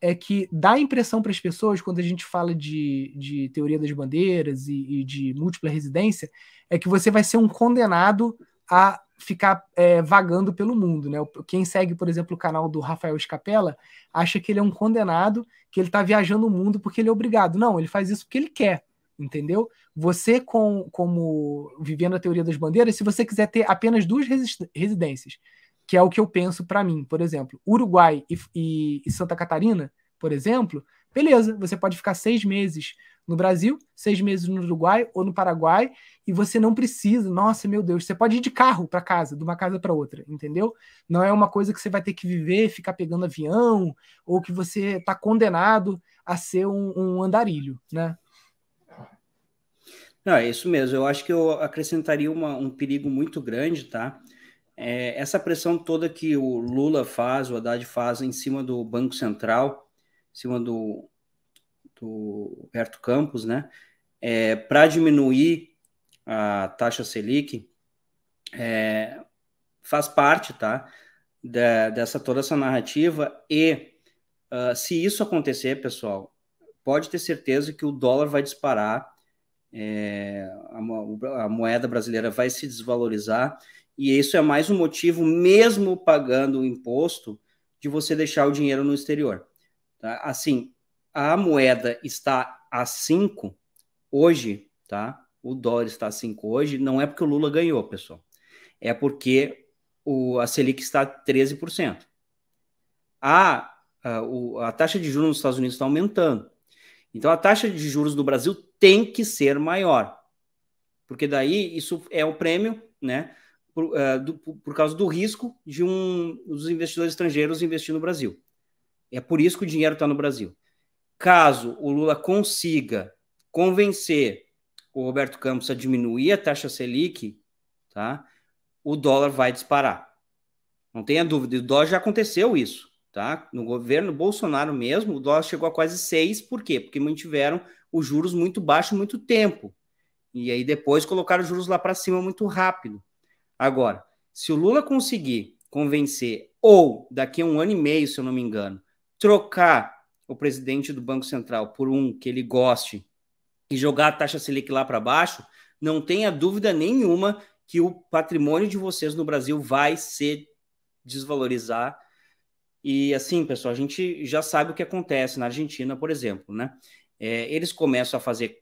é que dá a impressão para as pessoas, quando a gente fala de, de teoria das bandeiras e, e, de múltipla residência, é que você vai ser um condenado a ficar é, vagando pelo mundo. Né? Quem segue, por exemplo, o canal do Rafael Escapella acha que ele é um condenado, que ele está viajando o mundo porque ele é obrigado. Não, ele faz isso porque ele quer entendeu? Você, com, como vivendo a teoria das bandeiras, se você quiser ter apenas duas residências, que é o que eu penso para mim. Por exemplo, Uruguai e, e, e, Santa Catarina, por exemplo, beleza, você pode ficar seis meses no Brasil, seis meses no Uruguai ou no Paraguai, e você não precisa, nossa, meu Deus, você pode ir de carro para casa, de uma casa para outra, entendeu? Não é uma coisa que você vai ter que viver, ficar pegando avião, ou que você está condenado a ser um, um andarilho, né? Não, é isso mesmo. Eu acho que eu acrescentaria uma, um perigo muito grande, tá? É, essa pressão toda que o Lula faz, o Haddad faz em cima do Banco Central, em cima do, do Roberto Campos, né? É, Para diminuir a taxa Selic, é, faz parte, tá? Da, dessa toda essa narrativa e uh, se isso acontecer, pessoal, pode ter certeza que o dólar vai disparar, é, a, a moeda brasileira vai se desvalorizar e isso é mais um motivo, mesmo pagando o imposto, de você deixar o dinheiro no exterior. Tá? Assim, a moeda está a 5 hoje, tá? O dólar está a 5 hoje, não é porque o Lula ganhou, pessoal. É porque o, a Selic está a 13%. A, a, o, a taxa de juros nos Estados Unidos está aumentando. Então, a taxa de juros do Brasil tem que ser maior, porque daí isso é o prêmio, né? por, é, do, por causa do risco de um dos investidores estrangeiros investir no Brasil. É por isso que o dinheiro está no Brasil. Caso o Lula consiga convencer o Roberto Campos a diminuir a taxa Selic, tá? o dólar vai disparar. Não tenha dúvida, o dólar já aconteceu isso. Tá? No governo Bolsonaro mesmo, o dólar chegou a quase 6, por quê? Porque mantiveram os juros muito baixos muito tempo. E aí depois colocaram os juros lá para cima muito rápido. Agora, se o Lula conseguir convencer, ou daqui a um ano e meio, se eu não me engano, trocar o presidente do Banco Central por um que ele goste e jogar a taxa Selic lá para baixo, não tenha dúvida nenhuma que o patrimônio de vocês no Brasil vai se desvalorizar. E assim, pessoal, a gente já sabe o que acontece na Argentina, por exemplo, né? É, eles começam a fazer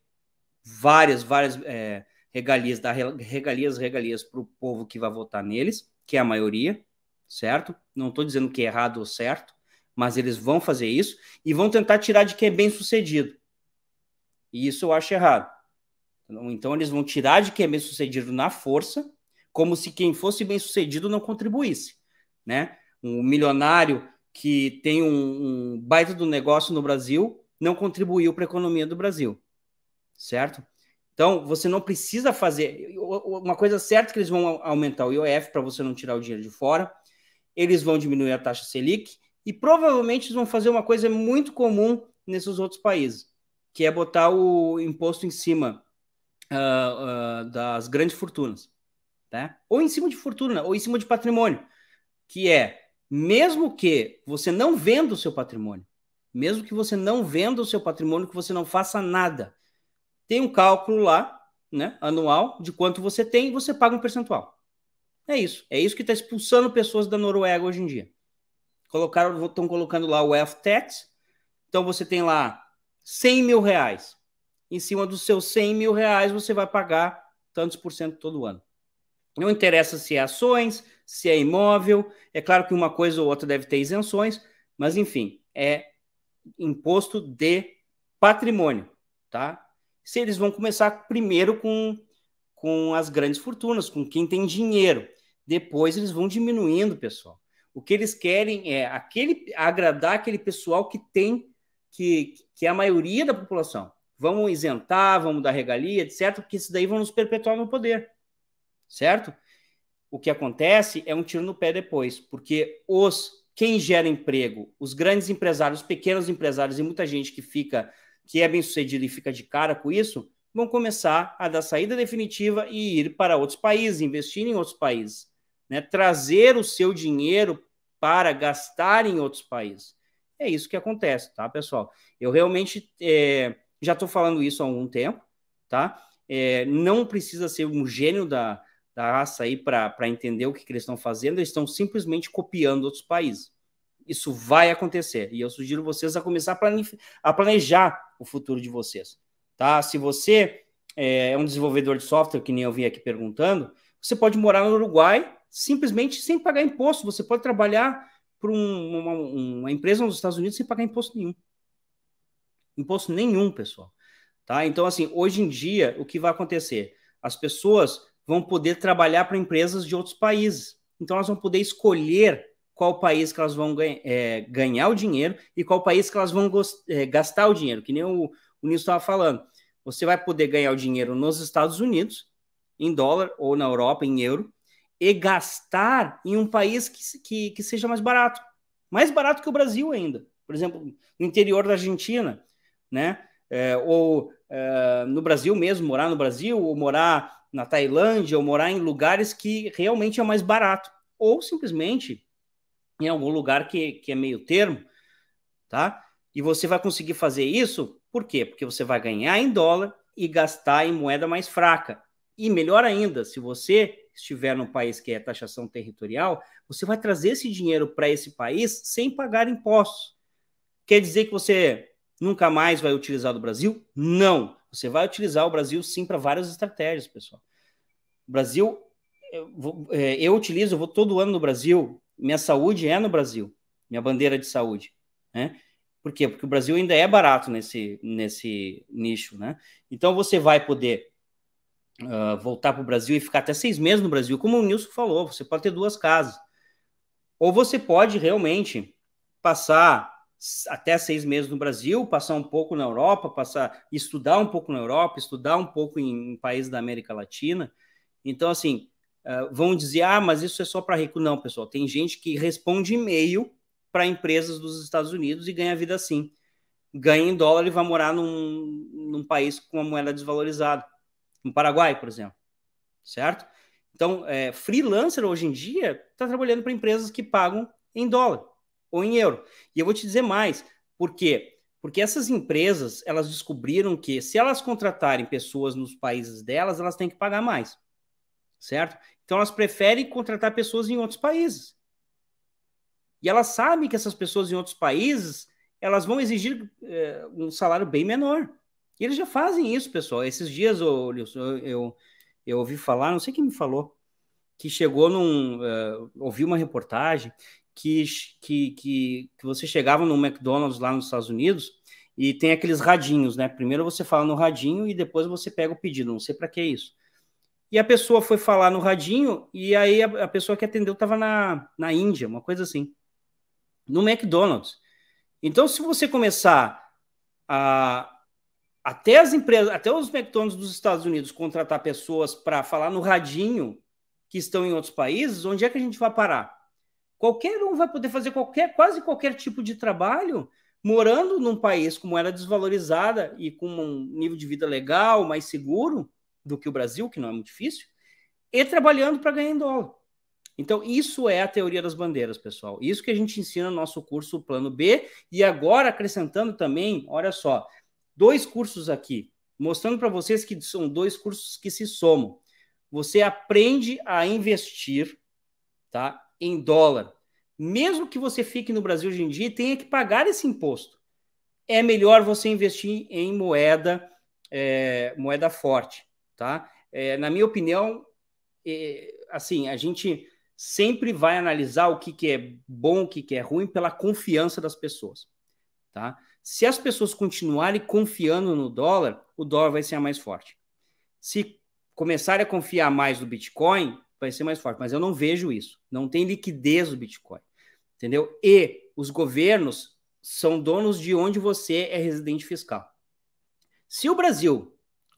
várias, várias é, regalias, dar regalias, regalias para o povo que vai votar neles, que é a maioria, certo? Não estou dizendo que é errado ou certo, mas eles vão fazer isso e vão tentar tirar de quem é bem sucedido. E isso eu acho errado. Então, então eles vão tirar de quem é bem sucedido na força, como se quem fosse bem sucedido não contribuísse, né? Um milionário que tem um, um baita do negócio no Brasil não contribuiu para a economia do Brasil, certo? Então, você não precisa fazer. Uma coisa certa é que eles vão aumentar o IOF para você não tirar o dinheiro de fora, eles vão diminuir a taxa Selic e provavelmente eles vão fazer uma coisa muito comum nesses outros países, que é botar o imposto em cima uh, uh, das grandes fortunas, né? ou em cima de fortuna, ou em cima de patrimônio, que é mesmo que você não venda o seu patrimônio, mesmo que você não venda o seu patrimônio, que você não faça nada tem um cálculo lá, né, anual, de quanto você tem e você paga um percentual. É isso. É isso que está expulsando pessoas da Noruega hoje em dia. Colocaram, estão colocando lá o F tax. Então você tem lá 100 mil reais. Em cima dos seus 100 mil reais você vai pagar tantos por cento todo ano. Não interessa se é ações, se é imóvel. É claro que uma coisa ou outra deve ter isenções, mas enfim, é imposto de patrimônio, tá? se eles vão começar primeiro com, com as grandes fortunas, com quem tem dinheiro. Depois eles vão diminuindo, pessoal. O que eles querem é aquele agradar aquele pessoal que tem, que, que é a maioria da população. Vamos isentar, vamos dar regalia, etc., porque isso daí vão nos perpetuar no poder. Certo? O que acontece é um tiro no pé depois, porque os quem gera emprego, os grandes empresários, os pequenos empresários e muita gente que fica que é bem sucedido e fica de cara com isso, vão começar a dar saída definitiva e ir para outros países, investir em outros países, né? trazer o seu dinheiro para gastar em outros países. É isso que acontece, tá, pessoal? Eu realmente é, já estou falando isso há algum tempo, tá? É, não precisa ser um gênio da, da raça aí para entender o que, que eles estão fazendo, eles estão simplesmente copiando outros países. Isso vai acontecer. E eu sugiro vocês a começar a, plane, a planejar o futuro de vocês. Tá? Se você é, é um desenvolvedor de software, que nem eu vim aqui perguntando, você pode morar no Uruguai simplesmente sem pagar imposto. Você pode trabalhar para um, uma, uma, empresa nos Estados Unidos sem pagar imposto nenhum. Imposto nenhum, pessoal. Tá? Então, assim, hoje em dia, o que vai acontecer? As pessoas vão poder trabalhar para empresas de outros países. Então, elas vão poder escolher qual país que elas vão ganha, é, ganhar o dinheiro e qual país que elas vão é, gastar o dinheiro, que nem o, o Nilson estava falando. Você vai poder ganhar o dinheiro nos Estados Unidos, em dólar, ou na Europa, em euro, e gastar em um país que, que, que seja mais barato. Mais barato que o Brasil ainda. Por exemplo, no interior da Argentina, né? É, ou é, no Brasil mesmo, morar no Brasil, ou morar na Tailândia, ou morar em lugares que realmente é mais barato. Ou simplesmente em algum lugar que, que é meio termo, tá? E você vai conseguir fazer isso, por quê? Porque você vai ganhar em dólar e gastar em moeda mais fraca. E melhor ainda, se você estiver num país que é taxação territorial, você vai trazer esse dinheiro para esse país sem pagar impostos. Quer dizer que você nunca mais vai utilizar do Brasil? Não. Você vai utilizar o Brasil sim para várias estratégias, pessoal. O Brasil, eu, é, eu utilizo, eu vou todo ano no Brasil, minha saúde é no Brasil, minha bandeira de saúde, né? Por quê? Porque o Brasil ainda é barato nesse, nesse nicho, né? Então você vai poder uh, voltar para o Brasil e ficar até seis meses no Brasil, como o Nilson falou, você pode ter duas casas. Ou você pode realmente passar até seis meses no Brasil, passar um pouco na Europa, passar, estudar um pouco na Europa, estudar um pouco em, em países da América Latina. Então, assim, ah, vão dizer, ah, mas isso é só para rico. Não, pessoal, tem gente que responde e-mail para empresas dos Estados Unidos e ganha vida assim. Ganha em dólar e vai morar num, num país com a moeda desvalorizada. No Paraguai, por exemplo. Certo? Então, é, freelancer hoje em dia está trabalhando para empresas que pagam em dólar ou em euro. E eu vou te dizer mais, por quê? Porque essas empresas elas descobriram que se elas contratarem pessoas nos países delas, elas têm que pagar mais certo? Então elas preferem contratar pessoas em outros países. E elas sabem que essas pessoas em outros países elas vão exigir eh, um salário bem menor. E eles já fazem isso, pessoal. Esses dias, eu, eu, eu ouvi falar, não sei quem me falou, que chegou num. Uh, ouvi uma reportagem que, que, que, que você chegava no McDonald's lá nos Estados Unidos e tem aqueles radinhos, né? Primeiro você fala no radinho e depois você pega o pedido. Não sei para que é isso. E a pessoa foi falar no radinho, e aí a, a pessoa que atendeu estava na, na Índia, uma coisa assim. No McDonald's. Então, se você começar a. Até as empresas, até os McDonald's dos Estados Unidos contratar pessoas para falar no radinho que estão em outros países, onde é que a gente vai parar? Qualquer um vai poder fazer qualquer, quase qualquer tipo de trabalho morando num país com moeda desvalorizada e com um nível de vida legal, mais seguro, do que o Brasil, que não é muito difícil, e trabalhando para ganhar em dólar. Então, isso é a teoria das bandeiras, pessoal. Isso que a gente ensina no nosso curso Plano B. E agora, acrescentando também, olha só, dois cursos aqui, mostrando para vocês que são dois cursos que se somam. Você aprende a investir tá, em dólar. Mesmo que você fique no Brasil hoje em dia e tenha que pagar esse imposto. É melhor você investir em moeda, é, moeda forte tá? É, na minha opinião, é, assim, a gente sempre vai analisar o que, que é bom, o que, que é ruim pela confiança das pessoas, tá? Se as pessoas continuarem confiando no dólar, o dólar vai ser a mais forte. Se começarem a confiar mais no Bitcoin, vai ser mais forte. Mas eu não vejo isso. Não tem liquidez no Bitcoin, entendeu? E os governos são donos de onde você é residente fiscal. Se o Brasil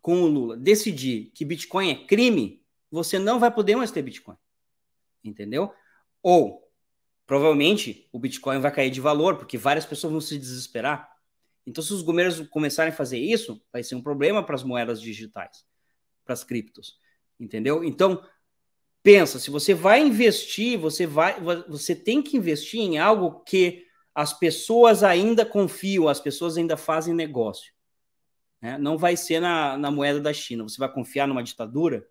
com o Lula decidir que Bitcoin é crime, você não vai poder mais ter Bitcoin. Entendeu? Ou, provavelmente, o Bitcoin vai cair de valor, porque várias pessoas vão se desesperar. Então, se os governos começarem a fazer isso, vai ser um problema para as moedas digitais, para as criptos. Entendeu? Então, pensa, se você vai investir, você vai você tem que investir em algo que as pessoas ainda confiam, as pessoas ainda fazem negócio. Né? Não vai ser na, na moeda da China. Você vai confiar numa ditadura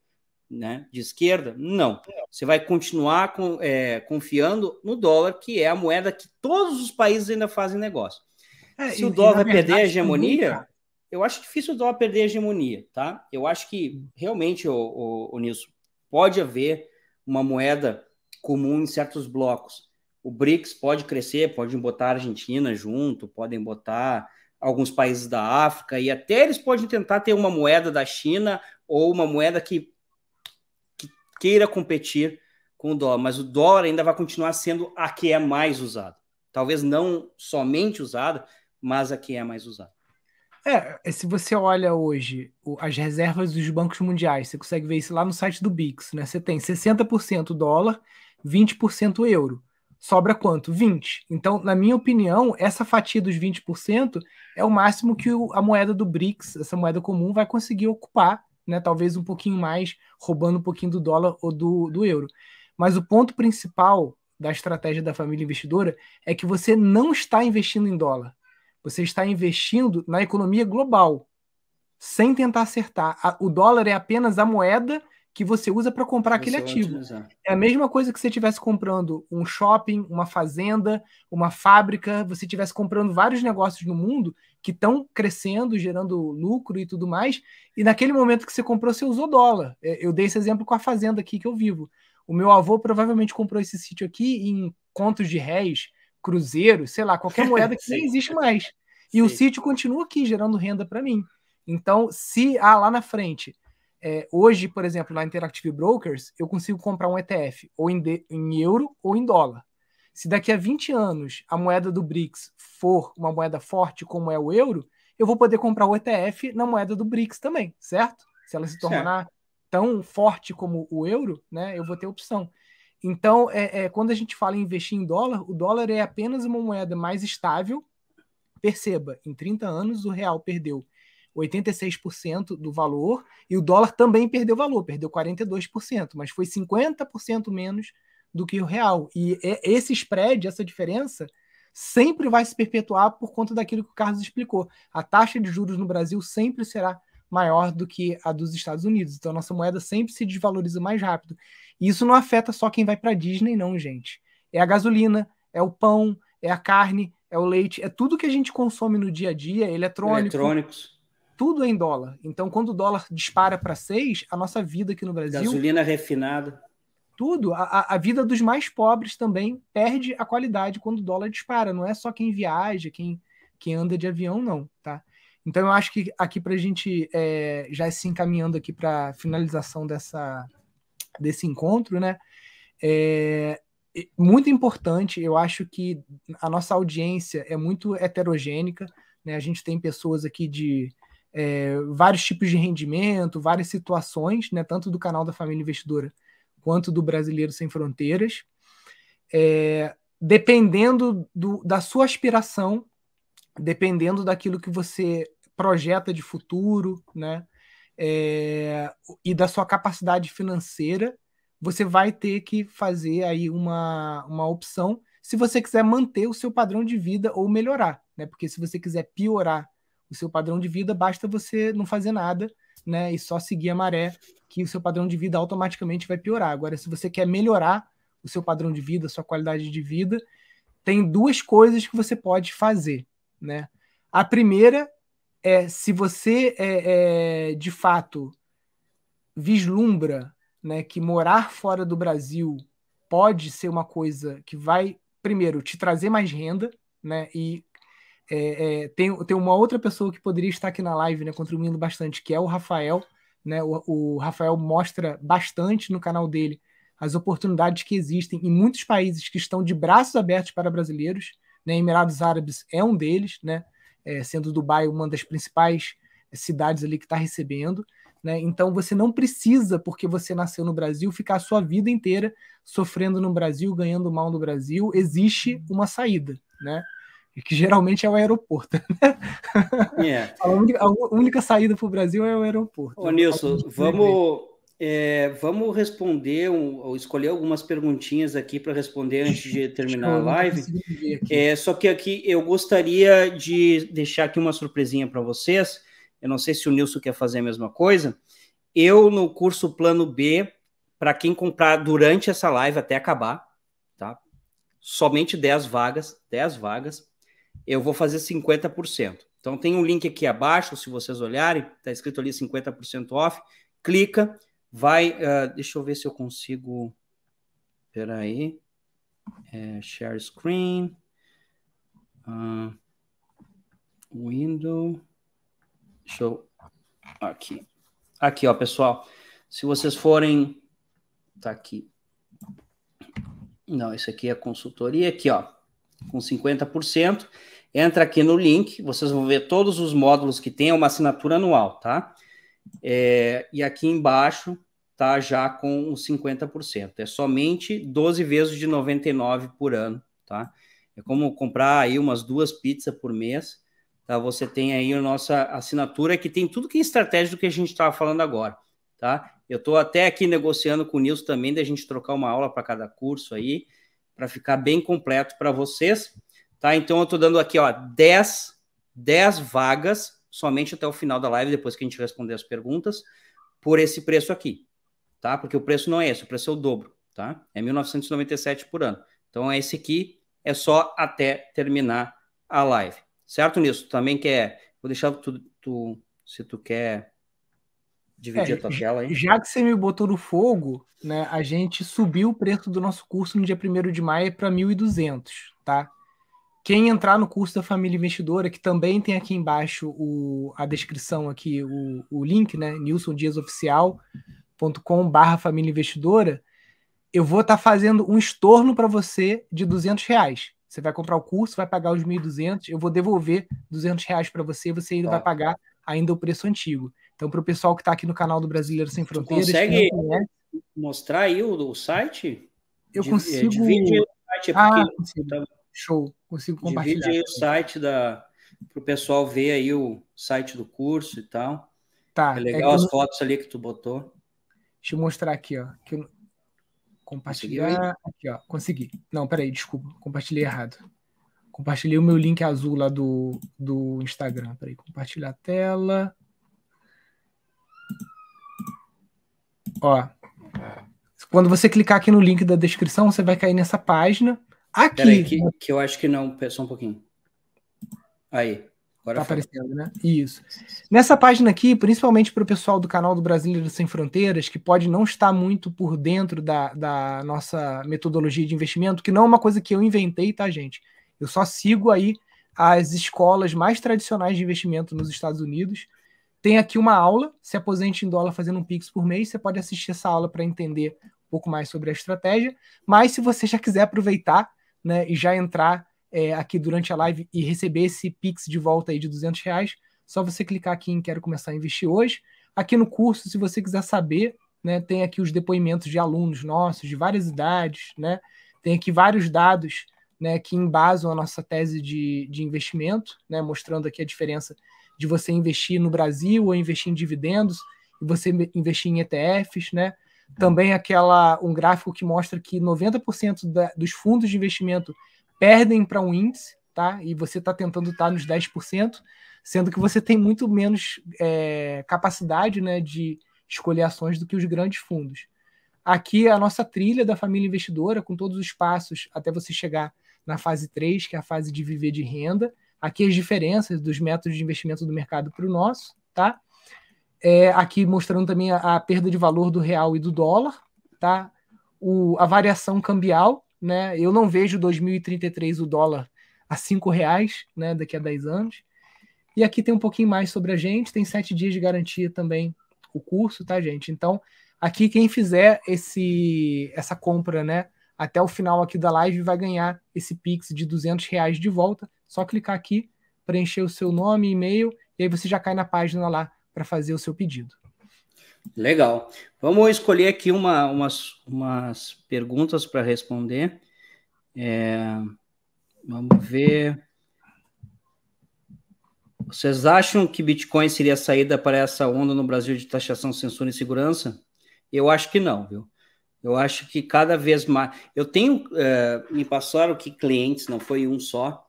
né, de esquerda? Não. Você vai continuar com, é, confiando no dólar, que é a moeda que todos os países ainda fazem negócio. É, Se e, o dólar vai perder a hegemonia, nunca... eu acho difícil o dólar perder a hegemonia, tá? Eu acho que realmente, o, o, o Nilson, pode haver uma moeda comum em certos blocos. O BRICS pode crescer, podem botar a Argentina junto, podem botar alguns países da África, e até eles podem tentar ter uma moeda da China ou uma moeda que, que queira competir com o dólar, mas o dólar ainda vai continuar sendo a que é mais usada. Talvez não somente usada, mas a que é mais usada. É, se você olha hoje as reservas dos bancos mundiais, você consegue ver isso lá no site do BIX, né? Você tem 60% dólar, 20% euro sobra quanto? 20. Então, na minha opinião, essa fatia dos 20% é o máximo que o, a moeda do BRICS, essa moeda comum, vai conseguir ocupar, né? Talvez um pouquinho mais, roubando um pouquinho do dólar ou do, do euro. Mas o ponto principal da estratégia da família investidora é que você não está investindo em dólar. Você está investindo na economia global, sem tentar acertar. O dólar é apenas a moeda que você usa para comprar aquele ativo. Utilizar. É a mesma coisa que você estivesse comprando um shopping, uma fazenda, uma fábrica, você estivesse comprando vários negócios no mundo que estão crescendo, gerando lucro e tudo mais, e naquele momento que você comprou, você usou dólar. É, eu dei esse exemplo com a fazenda aqui que eu vivo. O meu avô provavelmente comprou esse sítio aqui em contos de réis, cruzeiro, sei lá, qualquer moeda que *laughs* nem existe mais. E Sim. o sítio continua aqui gerando renda para mim. Então, se ah, lá na frente é, hoje, por exemplo, na Interactive Brokers, eu consigo comprar um ETF ou em, de, em euro ou em dólar. Se daqui a 20 anos a moeda do BRICS for uma moeda forte como é o euro, eu vou poder comprar o ETF na moeda do BRICS também, certo? Se ela se tornar certo. tão forte como o euro, né, eu vou ter opção. Então, é, é, quando a gente fala em investir em dólar, o dólar é apenas uma moeda mais estável. Perceba, em 30 anos o real perdeu 86% do valor, e o dólar também perdeu valor, perdeu 42%, mas foi 50% menos do que o real. E é, esse spread, essa diferença, sempre vai se perpetuar por conta daquilo que o Carlos explicou. A taxa de juros no Brasil sempre será maior do que a dos Estados Unidos. Então a nossa moeda sempre se desvaloriza mais rápido. E isso não afeta só quem vai para Disney, não, gente. É a gasolina, é o pão, é a carne, é o leite, é tudo que a gente consome no dia a dia, eletrônico, eletrônicos tudo é em dólar. Então, quando o dólar dispara para seis, a nossa vida aqui no Brasil. Gasolina refinada. Tudo. A, a vida dos mais pobres também perde a qualidade quando o dólar dispara. Não é só quem viaja, quem, quem anda de avião, não. tá? Então, eu acho que aqui para a gente, é, já se encaminhando aqui para finalização dessa, desse encontro, né? É, muito importante, eu acho que a nossa audiência é muito heterogênica, né? A gente tem pessoas aqui de é, vários tipos de rendimento, várias situações, né, tanto do canal da Família Investidora quanto do Brasileiro Sem Fronteiras. É, dependendo do, da sua aspiração, dependendo daquilo que você projeta de futuro, né, é, e da sua capacidade financeira, você vai ter que fazer aí uma, uma opção se você quiser manter o seu padrão de vida ou melhorar, né? Porque se você quiser piorar o seu padrão de vida, basta você não fazer nada, né? E só seguir a maré, que o seu padrão de vida automaticamente vai piorar. Agora, se você quer melhorar o seu padrão de vida, a sua qualidade de vida, tem duas coisas que você pode fazer, né? A primeira é se você é, é de fato vislumbra né, que morar fora do Brasil pode ser uma coisa que vai, primeiro, te trazer mais renda, né? E é, é, tem, tem uma outra pessoa que poderia estar aqui na live, né, contribuindo bastante, que é o Rafael. Né? O, o, Rafael mostra bastante no canal dele as oportunidades que existem em muitos países que estão de braços abertos para brasileiros. Né? Emirados Árabes é um deles, né? É, sendo Dubai uma das principais cidades ali que está recebendo. Né? Então você não precisa, porque você nasceu no Brasil, ficar a sua vida inteira sofrendo no Brasil, ganhando mal no Brasil. Existe uma saída. Né? que geralmente é o aeroporto. Né? Yeah. É. *laughs* A, única, a, única, saída para o Brasil é o aeroporto. Ô, Nilson, vamos, é, vamos responder, um, escolher algumas perguntinhas aqui para responder antes de *laughs* terminar a live. É, só que aqui eu gostaria de deixar aqui uma surpresinha para vocês. Eu não sei se o Nilson quer fazer a mesma coisa. Eu, no curso Plano B, para quem comprar durante essa live até acabar, tá? Somente 10 vagas, 10 vagas eu vou fazer 50%. Então tem um link aqui abaixo, se vocês olharem, está escrito ali 50% off. Clica, vai. Uh, deixa eu ver se eu consigo. Espera aí. É, share screen. Uh, window. Deixa eu. Aqui. Aqui, ó, pessoal. Se vocês forem. Tá aqui. Não, esse aqui é consultoria. Aqui, ó com 50%. Entra aqui no link, vocês vão ver todos os módulos que tem, é uma assinatura anual, tá? É, e aqui embaixo tá já com os 50%. É somente 12 vezes de 99 por ano, tá? É como comprar aí umas duas pizzas por mês, tá? Você tem aí a nossa assinatura que tem tudo que é estratégia do que a gente estava falando agora, tá? Eu estou até aqui negociando com o Nilson também da gente trocar uma aula para cada curso aí para ficar bem completo para vocês, tá? Então eu estou dando aqui, ó, 10, 10 vagas somente até o final da live, depois que a gente responder as perguntas, por esse preço aqui, tá? Porque o preço não é esse, o preço é o dobro, tá? É 1997 por ano. Então é esse aqui é só até terminar a live. Certo nisso? Também quer, vou deixar tu, tu se tu quer dividir é, a tua tela, Já que você me botou no fogo, né, a gente subiu o preço do nosso curso no dia 1 de maio para 1.200, tá? Quem entrar no curso da Família Investidora, que também tem aqui embaixo o, a descrição aqui, o, o link, né? nilsondiasoficial.com barra Família Investidora, eu vou estar tá fazendo um estorno para você de 200 reais. Você vai comprar o curso, vai pagar os 1.200, eu vou devolver 200 reais para você, você ainda ah. vai pagar ainda o preço antigo. Então, para o pessoal que está aqui no canal do Brasileiro Sem Fronteiras. consegue conhece, mostrar aí o, o site? Eu eh, consigo. Divide o site, ah, Tá... Show, consigo compartilhar. Divide aí o site é ah, tá- da para o pessoal ver aí o site do curso e tal. Tá. É, é legal é as eu... fotos ali que tu botou. Deixa eu mostrar aqui, ó. Que eu... Compartilhar. Aqui, ó. Consegui. Não, peraí, desculpa. Compartilhei errado. Compartilhei o meu link azul lá do, do Instagram. Peraí, compartilhar a tela. Ó. Quando você clicar aqui no link da descrição, você vai cair nessa página. Aqui. Peraí, que, que eu acho que não. Só um pouquinho. Aí. Agora tá foi. aparecendo, né? Isso. Nessa página aqui, principalmente para o pessoal do canal do Brasileiro Sem Fronteiras, que pode não estar muito por dentro da, da nossa metodologia de investimento, que não é uma coisa que eu inventei, tá, gente? Eu só sigo aí as escolas mais tradicionais de investimento nos Estados Unidos tem aqui uma aula, se aposente em dólar fazendo um Pix por mês, você pode assistir essa aula para entender um pouco mais sobre a estratégia. Mas se você já quiser aproveitar né, e já entrar é, aqui durante a live e receber esse Pix de volta aí de 200 reais, só você clicar aqui em Quero Começar a Investir Hoje. Aqui no curso, se você quiser saber, né, tem aqui os depoimentos de alunos nossos, de várias idades, né, tem aqui vários dados né, que embasam a nossa tese de, de investimento, né, mostrando aqui a diferença de você investir no Brasil ou investir em dividendos, e você investir em ETFs, né? Também aquela um gráfico que mostra que 90% da, dos fundos de investimento perdem para um índice, tá? E você está tentando estar tá nos 10%, sendo que você tem muito menos é, capacidade né, de escolher ações do que os grandes fundos. Aqui é a nossa trilha da família investidora, com todos os passos até você chegar na fase 3, que é a fase de viver de renda aqui as diferenças dos métodos de investimento do mercado para o nosso, tá? É, aqui mostrando também a, a, perda de valor do real e do dólar, tá? O, a variação cambial, né? Eu não vejo 2033 o dólar a cinco reais, né? Daqui a 10 anos. E aqui tem um pouquinho mais sobre a gente, tem sete dias de garantia também o curso, tá, gente? Então, aqui quem fizer esse essa compra, né, até o final aqui da live vai ganhar esse Pix de 200 reais de volta. Só clicar aqui, preencher o seu nome, e-mail, e aí você já cai na página lá para fazer o seu pedido. Legal. Vamos escolher aqui uma, umas, umas perguntas para responder. É, vamos ver. Vocês acham que Bitcoin seria a saída para essa onda no Brasil de taxação, censura e segurança? Eu acho que não, viu? Eu acho que cada vez mais. Eu tenho. É, me passaram que clientes, não foi um só,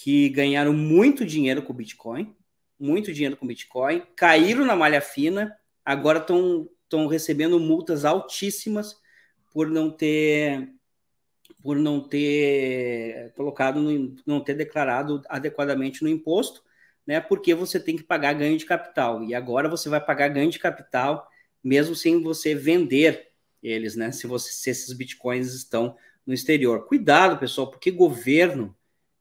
que ganharam muito dinheiro com o Bitcoin, muito dinheiro com o Bitcoin, caíram na malha fina, agora estão recebendo multas altíssimas por não ter por não ter colocado no, não ter declarado adequadamente no imposto, né? Porque você tem que pagar ganho de capital e agora você vai pagar ganho de capital mesmo sem você vender eles, né? Se você se esses bitcoins estão no exterior. Cuidado, pessoal, porque governo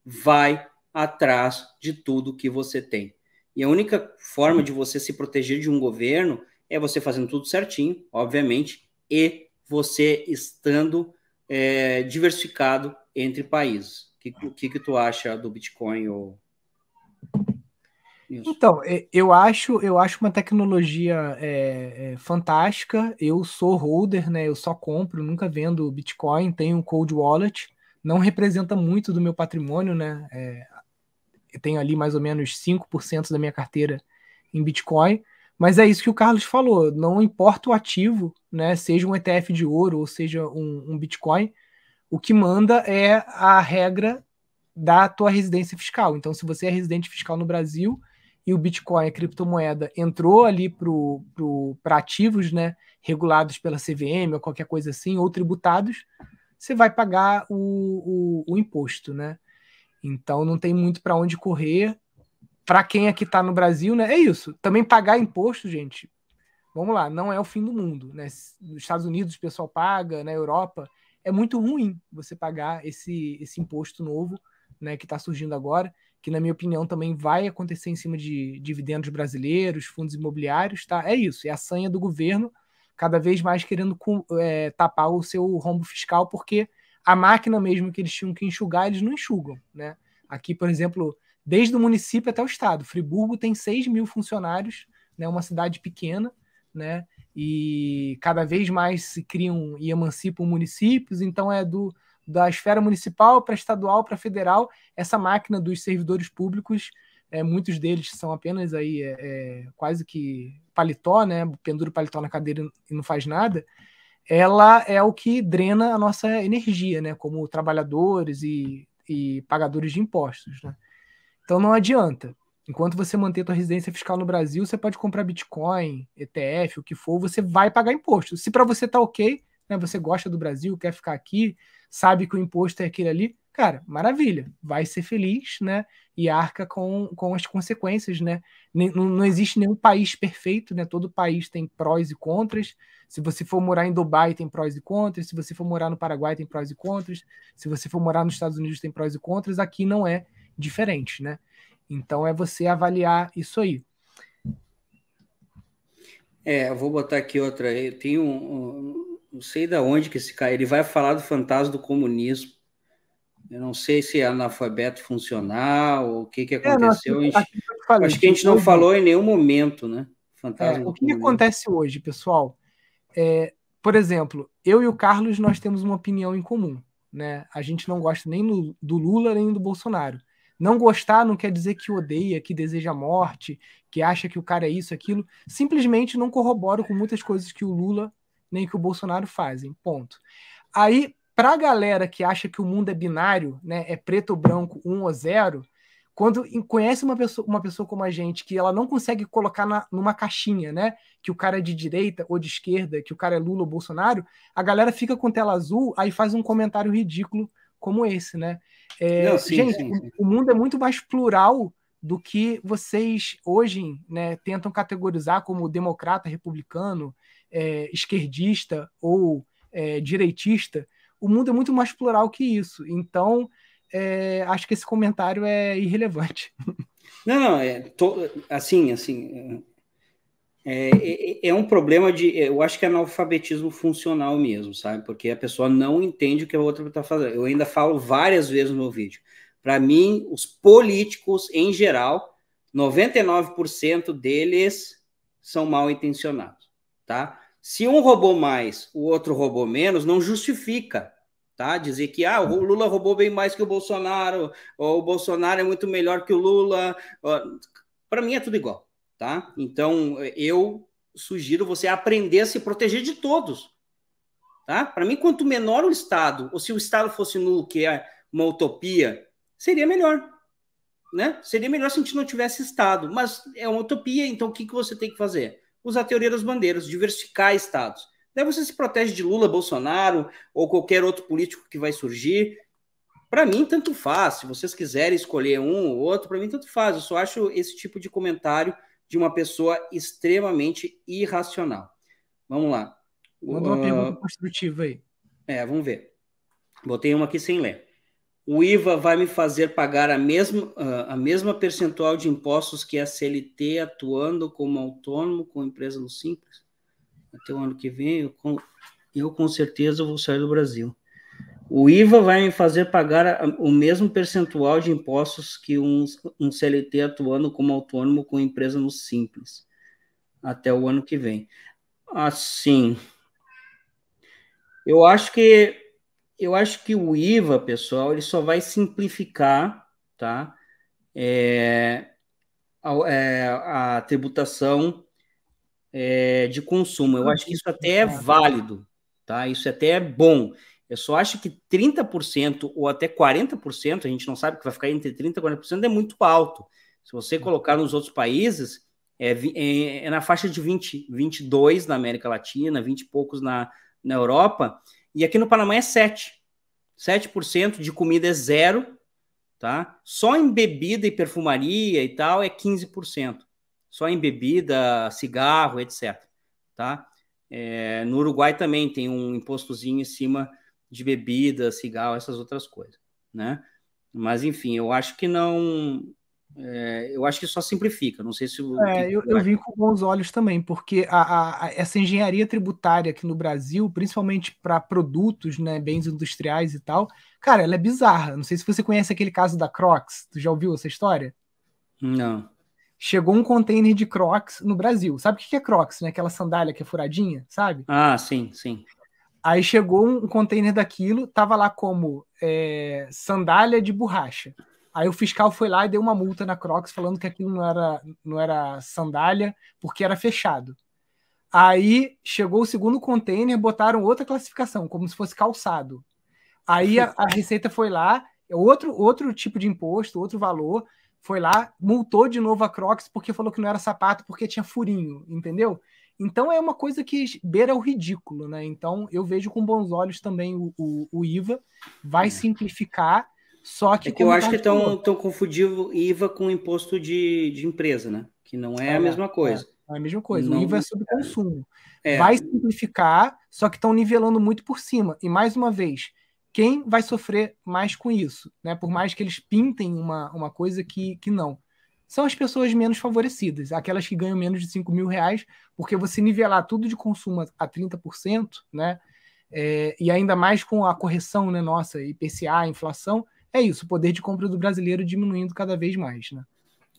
vai atrás de tudo que você tem. E a única forma de você se proteger de um governo é você fazendo tudo certinho, obviamente, e você estando é, diversificado entre países. O que, que, que, tu acha do Bitcoin? Ou... Isso. Então, é, eu acho, eu acho uma tecnologia é, é, fantástica. Eu sou holder, né? Eu só compro, nunca vendo Bitcoin, tenho um cold wallet não representa muito do meu patrimônio, né? É, eu tenho ali mais ou menos 5% da minha carteira em Bitcoin, mas é isso que o Carlos falou, não importa o ativo, né? Seja um ETF de ouro ou seja um, um Bitcoin, o que manda é a regra da tua residência fiscal. Então, se você é residente fiscal no Brasil e o Bitcoin, a criptomoeda, entrou ali para ativos né, regulados pela CVM ou qualquer coisa assim, ou tributados, você vai pagar o, o, o imposto, né? Então não tem muito para onde correr. Para quem aqui é está no Brasil, né? É isso. Também pagar imposto, gente. Vamos lá, não é o fim do mundo, né? Nos Estados Unidos o pessoal paga, na Europa é muito ruim você pagar esse, esse imposto novo, né? Que está surgindo agora, que na minha opinião também vai acontecer em cima de dividendos brasileiros, fundos imobiliários, tá? É isso. É a sanha do governo cada vez mais querendo é, tapar o seu rombo fiscal, porque a máquina mesmo que eles tinham que enxugar, eles não enxugam. Né? Aqui, por exemplo, desde o município até o estado. Friburgo tem 6 mil funcionários, né? uma cidade pequena, né? e cada vez mais se criam e emancipam municípios, então é do da esfera municipal para estadual para federal, essa máquina dos servidores públicos é, muitos deles são apenas aí é, é, quase que paletó, né? Pendura o paletó na cadeira e não faz nada. Ela é o que drena a nossa energia, né? Como trabalhadores e, e pagadores de impostos, né? Então não adianta. Enquanto você manter sua residência fiscal no Brasil, você pode comprar Bitcoin, ETF, o que for, você vai pagar imposto. Se para você tá ok, né, você gosta do Brasil, quer ficar aqui, sabe que o imposto é aquele ali, cara, maravilha, vai ser feliz, né? E arca com, com as consequências, né? não, não, existe nenhum país perfeito, né? Todo país tem prós e contras. Se você for morar em Dubai, tem prós e contras. Se você for morar no Paraguai, tem prós e contras. Se você for morar nos Estados Unidos, tem prós e contras. Aqui não é diferente, né? Então é você avaliar isso aí. É, eu vou botar aqui outra. Eu tenho um, um, não sei da onde que esse cara. Ele vai falar do fantasma do comunismo eu não sei se é analfabeto funcional, ou o que, que aconteceu. É, não, assim, assim, acho que a gente não falou em nenhum momento, né? Fantasma. É, o que, que acontece hoje, pessoal? É, por exemplo, eu e o Carlos nós temos uma opinião em comum, né? A gente não gosta nem do Lula nem do Bolsonaro. Não gostar não quer dizer que odeia, que deseja morte, que acha que o cara é isso, aquilo. Simplesmente não corroboro com muitas coisas que o Lula nem que o Bolsonaro fazem. Ponto. Aí para a galera que acha que o mundo é binário, né, é preto ou branco, um ou zero, quando conhece uma pessoa, uma pessoa como a gente, que ela não consegue colocar na, numa caixinha, né? Que o cara é de direita ou de esquerda, que o cara é Lula ou Bolsonaro, a galera fica com tela azul, aí faz um comentário ridículo como esse, né? É, não, sim, gente, sim, sim. o mundo é muito mais plural do que vocês hoje né, tentam categorizar como democrata, republicano, é, esquerdista ou é, direitista o mundo é muito mais plural que isso. Então, é, acho que esse comentário é irrelevante. Não, não, é to, assim, assim. É, é, é, é um problema de. É, eu acho que é analfabetismo funcional mesmo, sabe? Porque a pessoa não entende o que a outra está fazendo. Eu ainda falo várias vezes no meu vídeo. Para mim, os políticos, em geral, 99% deles são mal intencionados, tá? Se um roubou mais, o outro roubou menos, não justifica, tá? Dizer que ah, o uhum. Lula roubou bem mais que o Bolsonaro, ou o Bolsonaro é muito melhor que o Lula. Para mim é tudo igual, tá? Então eu sugiro você aprender a se proteger de todos, tá? Para mim, quanto menor o Estado, ou se o Estado fosse nulo, que é uma utopia, seria melhor, né? Seria melhor se a gente não tivesse Estado, mas é uma utopia, então o que, que você tem que fazer? usar a teoria das bandeiras, diversificar estados. Daí você se protege de Lula, Bolsonaro ou qualquer outro político que vai surgir. Para mim, tanto faz. Se vocês quiserem escolher um ou outro, para mim, tanto faz. Eu só acho esse tipo de comentário de uma pessoa extremamente irracional. Vamos lá. Manda uma uh... pergunta ah, construtiva aí. É, vamos ver. Botei uma aqui sem ler o IVA vai me fazer pagar a mesma, ah, a mesma percentual de impostos que a CLT atuando como autônomo com empresa no Simples? Até o ano que vem, eu com, eu com certeza vou sair do Brasil. O IVA vai me fazer pagar o mesmo percentual de impostos que um, um CLT atuando como autônomo com empresa no Simples até o ano que vem. Assim, eu acho que eu acho que o IVA, pessoal, ele só vai simplificar, tá? É, a, é, a, tributação é, de consumo. Eu acho que isso até é válido, tá? Isso até é bom. Eu só acho que 30% ou até 40%, a gente não sabe que vai ficar entre 30% e 40%, é muito alto. Se você colocar nos outros países, é, é, é na faixa de 20, 22 na América Latina, 20 e poucos na, na Europa. E aqui no Panamá é 7%. 7% de comida é zero, tá? Só em bebida e perfumaria e tal é 15%. Só em bebida, cigarro, etc. Tá? É, no Uruguai também tem um impostozinho em cima de bebida, cigarro, essas outras coisas, né? Mas enfim, eu acho que não é, eu acho que só simplifica, não sei se. É, eu, eu vi com bons olhos também, porque a, a, essa engenharia tributária aqui no Brasil, principalmente para produtos, né, bens industriais e tal, cara, ela é bizarra. Não sei se você conhece aquele caso da Crocs, tu já ouviu essa história? Não. Chegou um container de Crocs no Brasil. Sabe o que é Crocs, né? Aquela sandália que é furadinha, sabe? Ah, sim, sim. Aí chegou um container daquilo, tava lá como é, sandália de borracha. Aí o fiscal foi lá e deu uma multa na Crocs falando que aquilo não era, não era sandália, porque era fechado. Aí chegou o segundo container, botaram outra classificação, como se fosse calçado. Aí a, a Receita foi lá, outro, outro tipo de imposto, outro valor, foi lá, multou de novo a Crocs porque falou que não era sapato porque tinha furinho, entendeu? Então é uma coisa que beira o ridículo, né? Então eu vejo com bons olhos também o, o, o IVA, vai simplificar só que. É que eu acho tá que estão confundindo IVA com imposto de, de empresa, né? Que não é a mesma é, coisa. É, é a mesma coisa. Não... O IVA é sobre consumo. É. Vai simplificar, só que estão nivelando muito por cima. E mais uma vez, quem vai sofrer mais com isso? Né? Por mais que eles pintem uma, uma coisa que, que não. São as pessoas menos favorecidas, aquelas que ganham menos de 5 mil reais, porque você nivelar tudo de consumo a 30%, né? É, e ainda mais com a correção né, nossa, IPCA, inflação, é isso, o poder de compra do brasileiro diminuindo cada vez mais, né?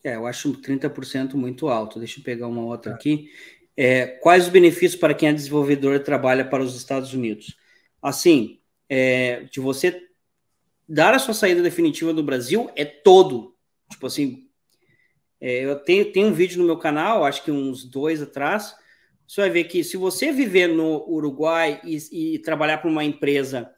É, eu acho 30% muito alto. Deixa eu pegar uma outra tá. aqui. É, quais os benefícios para quem é desenvolvedor e trabalha para os Estados Unidos? Assim, é, de você dar a sua saída definitiva do Brasil é todo. Tipo assim, é, eu tenho, tenho um vídeo no meu canal, acho que uns dois atrás. Você vai ver que se você viver no Uruguai e, e trabalhar para uma empresa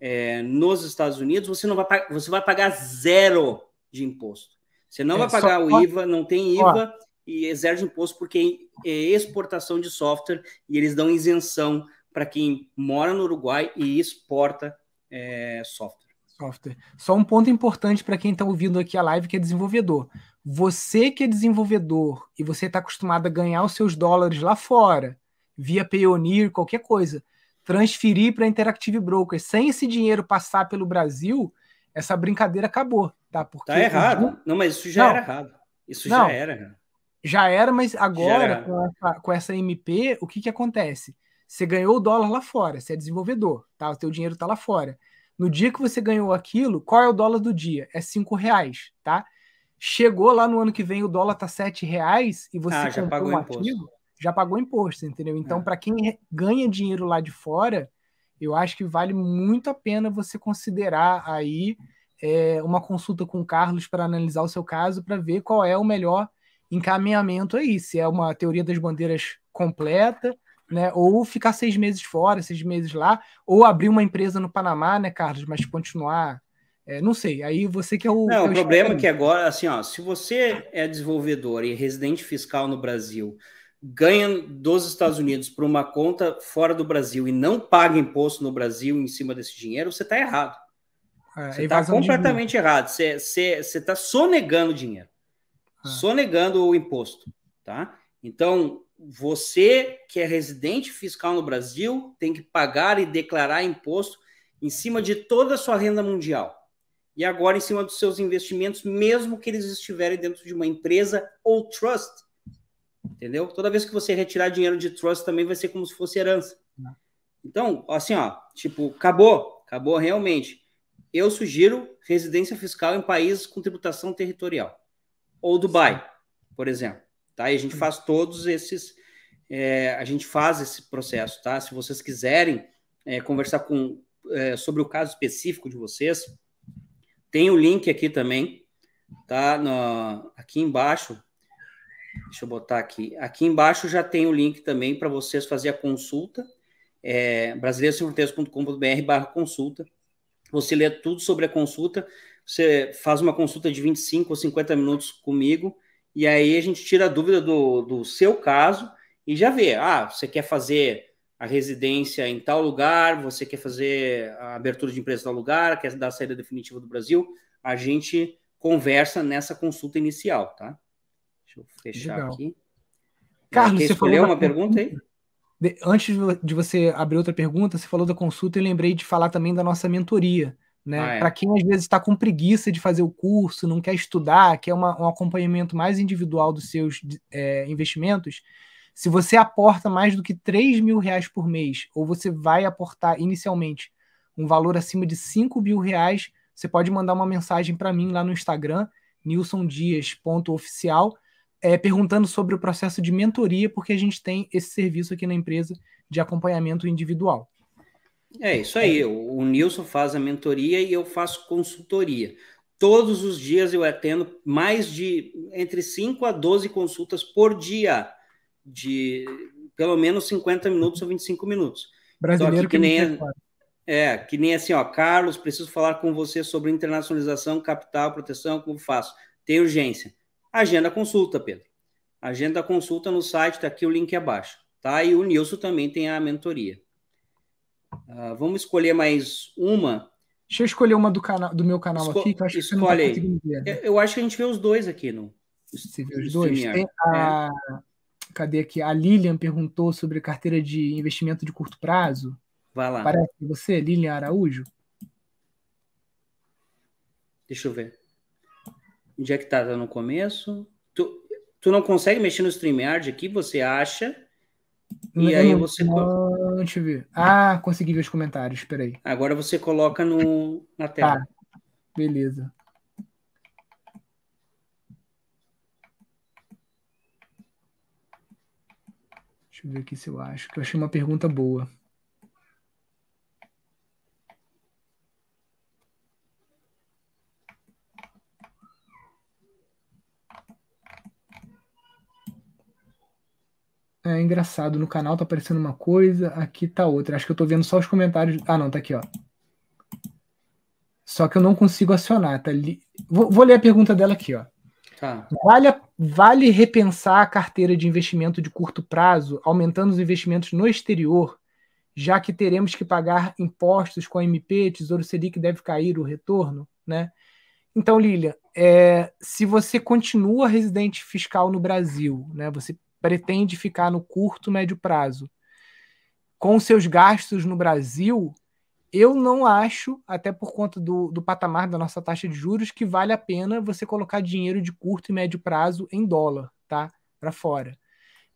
é, nos Estados Unidos, você não vai pagar, você vai pagar zero de imposto. Você não é, vai pagar o IVA, não tem IVA e exerce é zero de imposto porque é exportação de software e eles dão isenção para quem mora no Uruguai e exporta é, software. Software. Só um ponto importante para quem está ouvindo aqui a live que é desenvolvedor. Você que é desenvolvedor e você está acostumado a ganhar os seus dólares lá fora, via Payoneer, qualquer coisa, transferir para Interactive Brokers. Sem esse dinheiro passar pelo Brasil, essa brincadeira acabou, tá? Porque tá errado. Não, mas isso já não, era errado. Isso não, já era. Já era, mas agora, era. Com, essa, com, essa, MP, o que, que acontece? Você ganhou o dólar lá fora, você é desenvolvedor, tá? O teu dinheiro está lá fora. No dia que você ganhou aquilo, qual é o dólar do dia? É cinco reais, tá? Chegou lá no ano que vem, o dólar tá sete reais e você ah, pagou um ativo, já pagou imposto, entendeu? Então, é. para quem ganha dinheiro lá de fora, eu acho que vale muito a pena você considerar aí é, uma consulta com o Carlos para analisar o seu caso, para ver qual é o melhor encaminhamento aí, se é uma teoria das bandeiras completa, né? Ou ficar seis meses fora, seis meses lá, ou abrir uma empresa no Panamá, né, Carlos? Mas continuar, é, não sei. Aí você que é o. Não, é o, o problema é que agora, assim, ó, se você é desenvolvedor e residente fiscal no Brasil ganha dos Estados Unidos para uma conta fora do Brasil e não paga imposto no Brasil em cima desse dinheiro, você está errado. É, você está completamente errado. Você está sonegando dinheiro, é. sonegando o imposto. Tá? Então, você que é residente fiscal no Brasil tem que pagar e declarar imposto em cima de toda a sua renda mundial. E agora em cima dos seus investimentos, mesmo que eles estiverem dentro de uma empresa ou trust. Entendeu? Toda vez que você retirar dinheiro de trust também vai ser como se fosse herança. Então, assim, ó, tipo, acabou, acabou realmente. Eu sugiro residência fiscal em países com tributação territorial. Ou Dubai, por exemplo. Tá? E a gente faz todos esses. É, a gente faz esse processo, tá? Se vocês quiserem é, conversar com, é, sobre o caso específico de vocês, tem o link aqui também, tá? No, aqui embaixo Deixa eu botar aqui. Aqui embaixo já tem o link também para vocês fazer a consulta. É, barra consulta. Você lê tudo sobre a consulta. Você faz uma consulta de 25 ou 50 minutos comigo. E aí a gente tira a dúvida do, do seu caso e já vê. Ah, você quer fazer a residência em tal lugar, você quer fazer a abertura de empresa em tal lugar, quer dar a saída definitiva do Brasil. A gente conversa nessa consulta inicial, tá? Deixa eu fechar Legal. aqui. Carlos, você escolheu uma pergunta, pergunta aí? antes de você abrir outra pergunta, você falou da consulta e lembrei de falar também da nossa mentoria. Né? Ah, é. Para quem às vezes está com preguiça de fazer o curso, não quer estudar, quer uma, um acompanhamento mais individual dos seus é, investimentos, se você aporta mais do que 3 mil reais por mês, ou você vai aportar inicialmente um valor acima de 5 mil reais, você pode mandar uma mensagem para mim lá no Instagram, nilsondias.oficial, é, perguntando sobre o processo de mentoria, porque a gente tem esse serviço aqui na empresa de acompanhamento individual. É isso aí. O, Nilson faz a mentoria e eu faço consultoria. Todos os dias eu atendo mais de entre 5 a 12 consultas por dia, de pelo menos 50 minutos ou 25 minutos. Então, Brasileiro então, que, que nem é, é, que nem assim, ó, Carlos, preciso falar com você sobre internacionalização, capital, proteção, como faço? Tem urgência. Agenda consulta, Pedro. Agenda consulta no site, está aqui o link abaixo. Tá? E o Nilson também tem a mentoria. Uh, vamos escolher mais uma. Deixa eu escolher uma do, do meu canal Esco aqui, que eu acho escolhe. que você tá né? Eu acho que a gente vê os dois aqui no. Você vê os dois? Tem a. É. Cadê aqui? A Lilian perguntou sobre carteira de investimento de curto prazo. Vai lá. Parece é você, Lilian Araújo? Deixa eu ver. Onde é que tá? Tá no começo? Tu, tu não consegue mexer no StreamYard aqui, você acha? E não, aí você. Não, deixa eu ver. Ah, consegui ver os comentários, peraí. Agora você coloca no, na tela. Tá. Beleza. Deixa eu ver aqui se eu acho, que eu achei uma pergunta boa. É engraçado, no canal tá aparecendo uma coisa, aqui tá outra. Acho que eu tô vendo só os comentários. Ah, não, tá aqui, ó. Só que eu não consigo acionar, tá li... vou, vou ler a pergunta dela aqui, ó. Tá. Vale, vale repensar a carteira de investimento de curto prazo, aumentando os investimentos no exterior, já que teremos que pagar impostos com a MP, Tesouro Selic deve cair o retorno, né? Então, Lilia, é, se você continua residente fiscal no Brasil, né, você pretende ficar no curto, médio prazo. Com seus gastos no Brasil, eu não acho, até por conta do, do patamar da nossa taxa de juros, que vale a pena você colocar dinheiro de curto e médio prazo em dólar, tá? Para fora.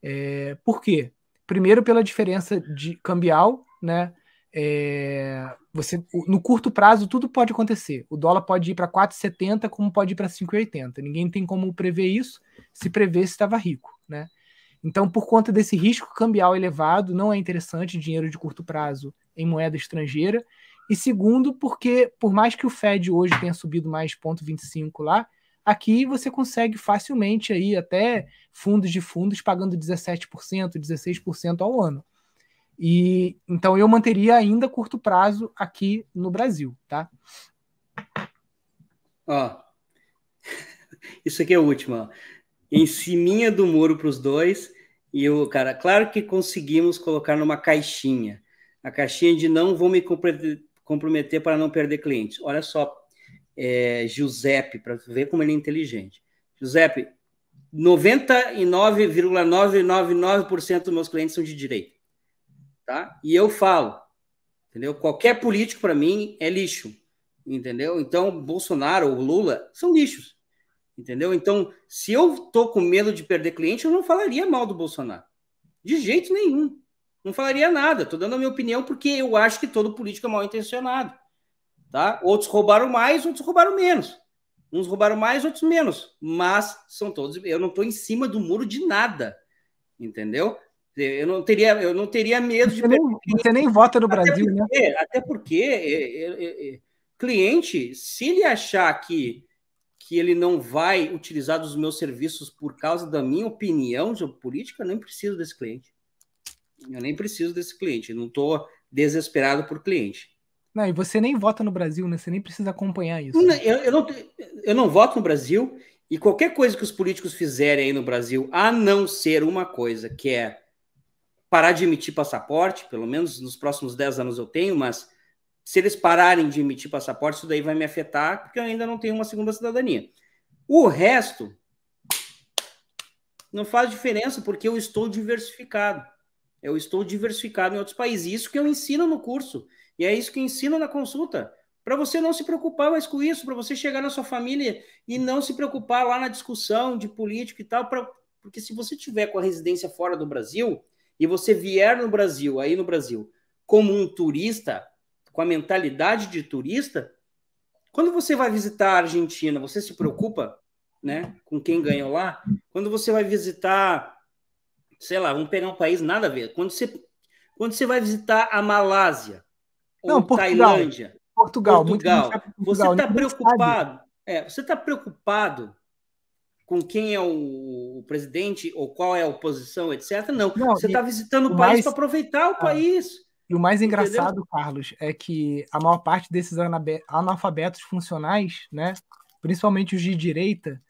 É, por quê? Primeiro, pela diferença de cambial, né? É, você no curto prazo tudo pode acontecer. O dólar pode ir para 4,70 como pode ir para 5,80. Ninguém tem como prever isso. Se prevesse, estava rico, né? Então, por conta desse risco cambial elevado, não é interessante dinheiro de curto prazo em moeda estrangeira. E segundo, porque por mais que o Fed hoje tenha subido mais 0,25 lá, aqui você consegue facilmente aí até fundos de fundos pagando 17%, 16% ao ano. E então eu manteria ainda curto prazo aqui no Brasil, tá? Ó. *laughs* Isso aqui é a última em cima do muro para os dois. E o cara, claro que conseguimos colocar numa caixinha. A caixinha de não vou me comprometer para não perder clientes. Olha só, é, Giuseppe, para ver como ele é inteligente. Giuseppe, 99,999% dos meus clientes são de direita. Tá? E eu falo, entendeu? Qualquer político para mim é lixo, entendeu? Então, Bolsonaro ou Lula são lixos. Entendeu? Então, se eu tô com medo de perder cliente, eu não falaria mal do Bolsonaro. De jeito nenhum. Não falaria nada. Tô dando a minha opinião porque eu acho que todo político é mal intencionado. Tá? Outros roubaram mais, outros roubaram menos. Uns roubaram mais, outros menos. Mas são todos. Eu não estou em cima do muro de nada. Entendeu? Eu não teria, eu não teria medo você de. Nem, você nem vota no até Brasil, né? porque, né? Até porque é, é, é, cliente, se ele achar que que ele não vai utilizar dos meus serviços por causa da minha opinião geopolítica, eu nem preciso desse cliente. Eu nem preciso desse cliente. Eu não estou desesperado por cliente. Não, e você nem vota no Brasil, né? Você nem precisa acompanhar isso. Né? Eu, eu, não, eu não voto no Brasil e qualquer coisa que os políticos fizerem aí no Brasil, a não ser uma coisa, que é parar de emitir passaporte, pelo menos nos próximos 10 anos eu tenho, mas se eles pararem de emitir passaporte, isso daí vai me afetar, porque eu ainda não tenho uma segunda cidadania. O resto não faz diferença, porque eu estou diversificado. Eu estou diversificado em outros países. Isso que eu ensino no curso. E é isso que eu ensino na consulta. Para você não se preocupar mais com isso, para você chegar na sua família e não se preocupar lá na discussão de político e tal, pra... porque se você tiver com a residência fora do Brasil e você vier no Brasil, aí no Brasil, como um turista, com a mentalidade de turista, quando você vai visitar a Argentina, você se preocupa né, com quem ganhou lá? Quando você vai visitar, sei lá, vamos pegar um país nada a ver. Quando você, quando você vai visitar a Malásia, ou Não, Portugal, Tailândia, Portugal, Portugal, Portugal você está preocupado. É, você está preocupado com quem é o, presidente ou qual é a oposição, etc. Não, Não você está visitando o país para aproveitar o ah. país e o mais engraçado, Entendeu? Carlos, é que a maior parte desses analfabetos funcionais, né, principalmente os de direita,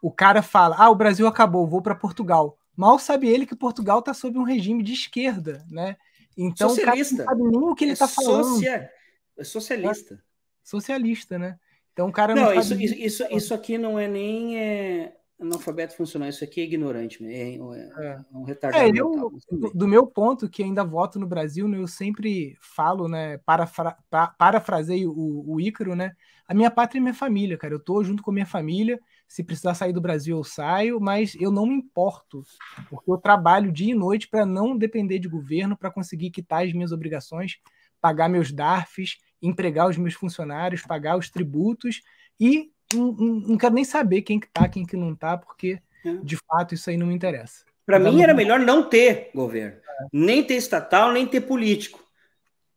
o cara fala: "Ah, o Brasil acabou, vou para Portugal". Mal sabe ele que Portugal está sob um regime de esquerda, né? Então, socialista. o cara não sabe nem o que ele está é tá falando. Socia... É socialista. socialista, né? Então, o cara não, não isso, isso, isso, tá isso aqui não é nem é, analfabeto funcional, isso aqui é ignorante, é, é, é um retardado. É, eu, do, do, meu ponto, que ainda voto no Brasil, né, eu sempre falo, né, parafra, pa, o, o Ícaro, né, a minha pátria é minha família, cara, eu tô junto com a minha família, se precisar sair do Brasil eu saio, mas eu não me importo, porque eu trabalho dia e noite para não depender de governo, para conseguir quitar as minhas obrigações, pagar meus DARFs, empregar os meus funcionários, pagar os tributos e não, não, quero nem saber quem que tá, quem que não tá, porque é. de fato isso aí não me interessa. Para tá mim era melhor não ter governo, é. nem ter estatal, nem ter político,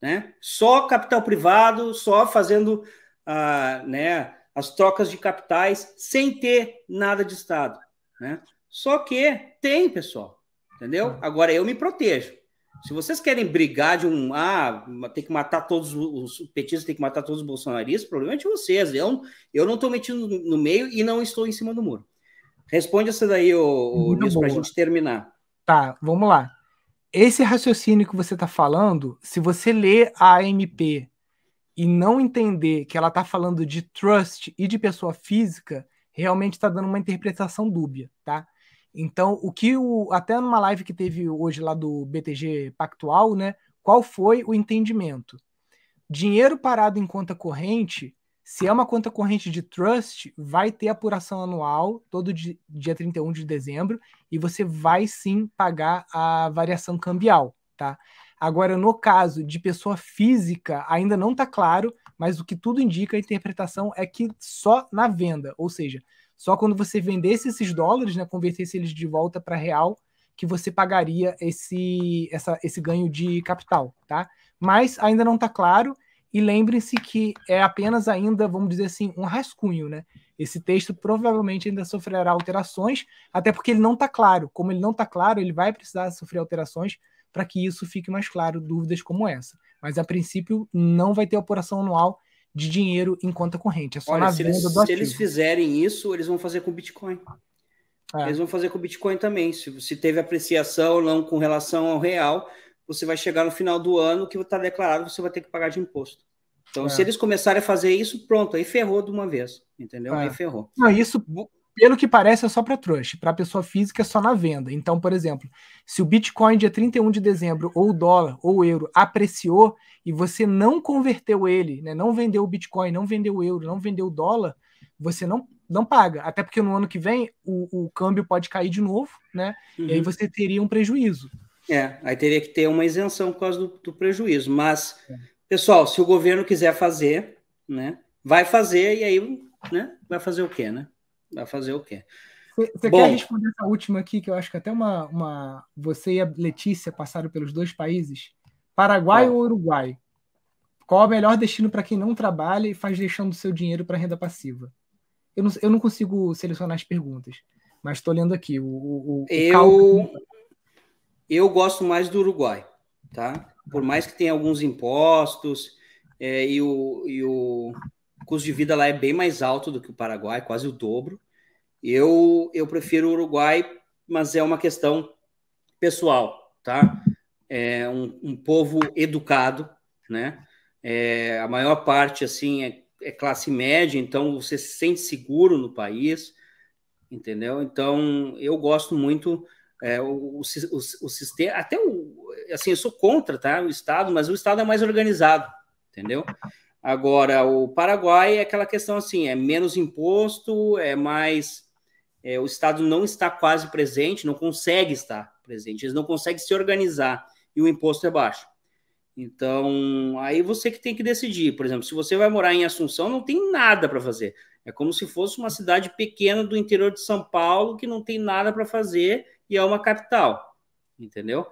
né? Só capital privado, só fazendo ah, né, as trocas de capitais sem ter nada de estado, né? Só que tem, pessoal, entendeu? Tá. Agora eu me protejo. Se vocês querem brigar de um. Ah, tem que matar todos os petistas, tem que matar todos os bolsonaristas, o problema é de vocês. Eu, eu não estou metido no meio e não estou em cima do muro. Responde essa daí, o Nilson, para a gente terminar. Tá, vamos lá. Esse raciocínio que você está falando, se você ler a AMP e não entender que ela está falando de trust e de pessoa física, realmente está dando uma interpretação dúbia, tá? Então, o que o. Até numa live que teve hoje lá do BTG Pactual, né? Qual foi o entendimento? Dinheiro parado em conta corrente, se é uma conta corrente de trust, vai ter apuração anual todo dia 31 de dezembro e você vai sim pagar a variação cambial, tá? Agora, no caso de pessoa física, ainda não está claro, mas o que tudo indica, a interpretação é que só na venda, ou seja, só quando você vendesse esses dólares, né, convertesse eles de volta para real, que você pagaria esse, essa, esse ganho de capital, tá? Mas ainda não está claro, e lembrem-se que é apenas ainda, vamos dizer assim, um rascunho, né? Esse texto provavelmente ainda sofrerá alterações, até porque ele não está claro. Como ele não está claro, ele vai precisar sofrer alterações para que isso fique mais claro, dúvidas como essa. Mas a princípio não vai ter apuração anual de dinheiro em conta corrente. É só Olha, na se eles, do ativo. Se eles fizerem isso, eles vão fazer com Bitcoin. É. Eles vão fazer com Bitcoin também. Se, você teve apreciação ou não com relação ao real, você vai chegar no final do ano que está declarado, você vai ter que pagar de imposto. Então, é. se eles começarem a fazer isso, pronto, aí ferrou de uma vez, entendeu? É. Aí ferrou. Não, isso pelo que parece, é só para trust. Para pessoa física, é só na venda. Então, por exemplo, se o Bitcoin dia 31 de dezembro, ou o dólar, ou o euro, apreciou e você não converteu ele, né, não vendeu o Bitcoin, não vendeu o euro, não vendeu o dólar, você não, não paga. Até porque no ano que vem o, o câmbio pode cair de novo, né? Uhum. E aí uhum. você teria um prejuízo. É, aí teria que ter uma isenção por causa do, do prejuízo. Mas, é. pessoal, se o governo quiser fazer, né? Vai fazer e aí né, vai fazer o quê, né? vai fazer o quê? Você quer responder essa última aqui, que eu acho que até uma, uma. Você e a Letícia passaram pelos dois países. Paraguai ou Uruguai? Qual é o melhor destino para quem não trabalha e faz deixando seu dinheiro para renda passiva? Eu não, eu não consigo selecionar as perguntas, mas estou lendo aqui. O, o, o eu, eu gosto mais do Uruguai, tá? Por mais que tenha alguns impostos é, e, o, e o, custo de vida lá é bem mais alto do que o Paraguai, quase o dobro. Eu, eu prefiro o Uruguai, mas é uma questão pessoal, tá? É um, um povo educado, né? É, a maior parte, assim, é, é classe média, então você se sente seguro no país, entendeu? Então, eu gosto muito é, o, o, o, o, sistema, até o, assim, eu sou contra, tá, o Estado, mas o Estado é mais organizado, entendeu? Agora, o Paraguai é aquela questão assim: é menos imposto, é mais. É, o Estado não está quase presente, não consegue estar presente, eles não conseguem se organizar e o imposto é baixo. Então, aí você que tem que decidir. Por exemplo, se você vai morar em Assunção, não tem nada para fazer. É como se fosse uma cidade pequena do interior de São Paulo que não tem nada para fazer e é uma capital, entendeu?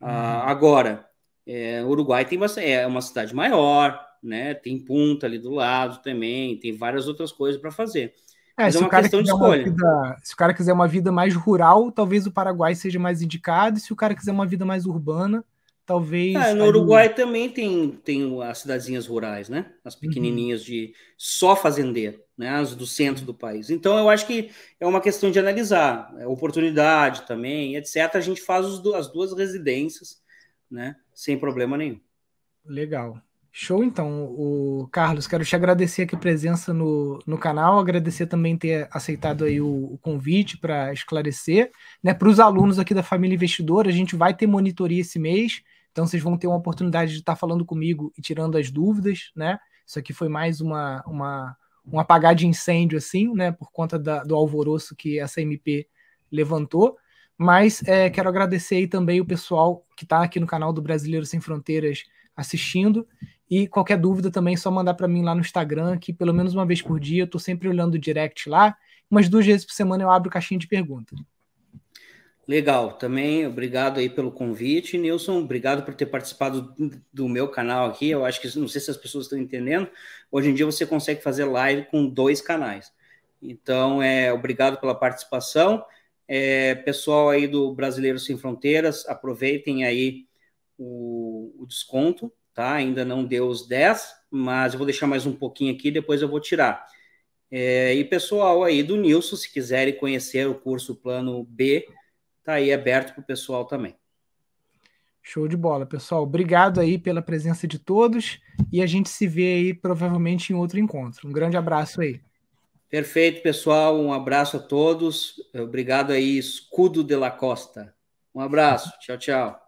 Ah, uhum. Ah, agora, é, Uruguai tem bastante, é uma cidade maior, né? Tem punta ali do lado também, tem várias outras coisas para fazer. É, Mas é uma questão de escolha. Vida, se o cara quiser uma vida mais rural, talvez o Paraguai seja mais indicado. E se o cara quiser uma vida mais urbana, talvez. Ah, no Uruguai ali... também tem, tem as cidadezinhas rurais, né? As uhum. pequenininhas uhum. de só fazendeiro, né? As do centro do país. Então eu acho que é uma questão de analisar, é oportunidade também, etc. A gente faz as duas residências, né? Sem problema nenhum. Legal. Show, então, o Carlos, quero te agradecer aqui a presença no, no canal, agradecer também ter aceitado aí o, o convite para esclarecer, né, para os alunos aqui da família investidora, a gente vai ter monitoria esse mês, então vocês vão ter uma oportunidade de estar tá falando comigo e tirando as dúvidas, né, isso aqui foi mais uma, uma um apagar de incêndio, assim, né, por conta da, do alvoroço que essa MP levantou, mas é, quero agradecer aí também o pessoal que está aqui no canal do Brasileiro Sem Fronteiras assistindo e qualquer dúvida também é só mandar para mim lá no Instagram, que pelo menos uma vez por dia eu estou sempre olhando o direct lá. Umas duas vezes por semana eu abro caixinha de perguntas. Legal, também obrigado aí pelo convite, Nilson. Obrigado por ter participado do meu canal aqui. Eu acho que não sei se as pessoas estão entendendo. Hoje em dia você consegue fazer live com dois canais. Então, é obrigado pela participação. É, pessoal aí do Brasileiro Sem Fronteiras, aproveitem aí o, o desconto tá? Ainda não deu os 10, mas eu vou deixar mais um pouquinho aqui, depois eu vou tirar. É, e pessoal aí do Nilson, se quiserem conhecer o curso Plano B, tá aí aberto para o pessoal também. Show de bola, pessoal. Obrigado aí pela presença de todos e a gente se vê aí provavelmente em outro encontro. Um grande abraço aí. Perfeito, pessoal. Um abraço a todos. Obrigado aí, Escudo de la Costa. Um abraço. Tchau, tchau.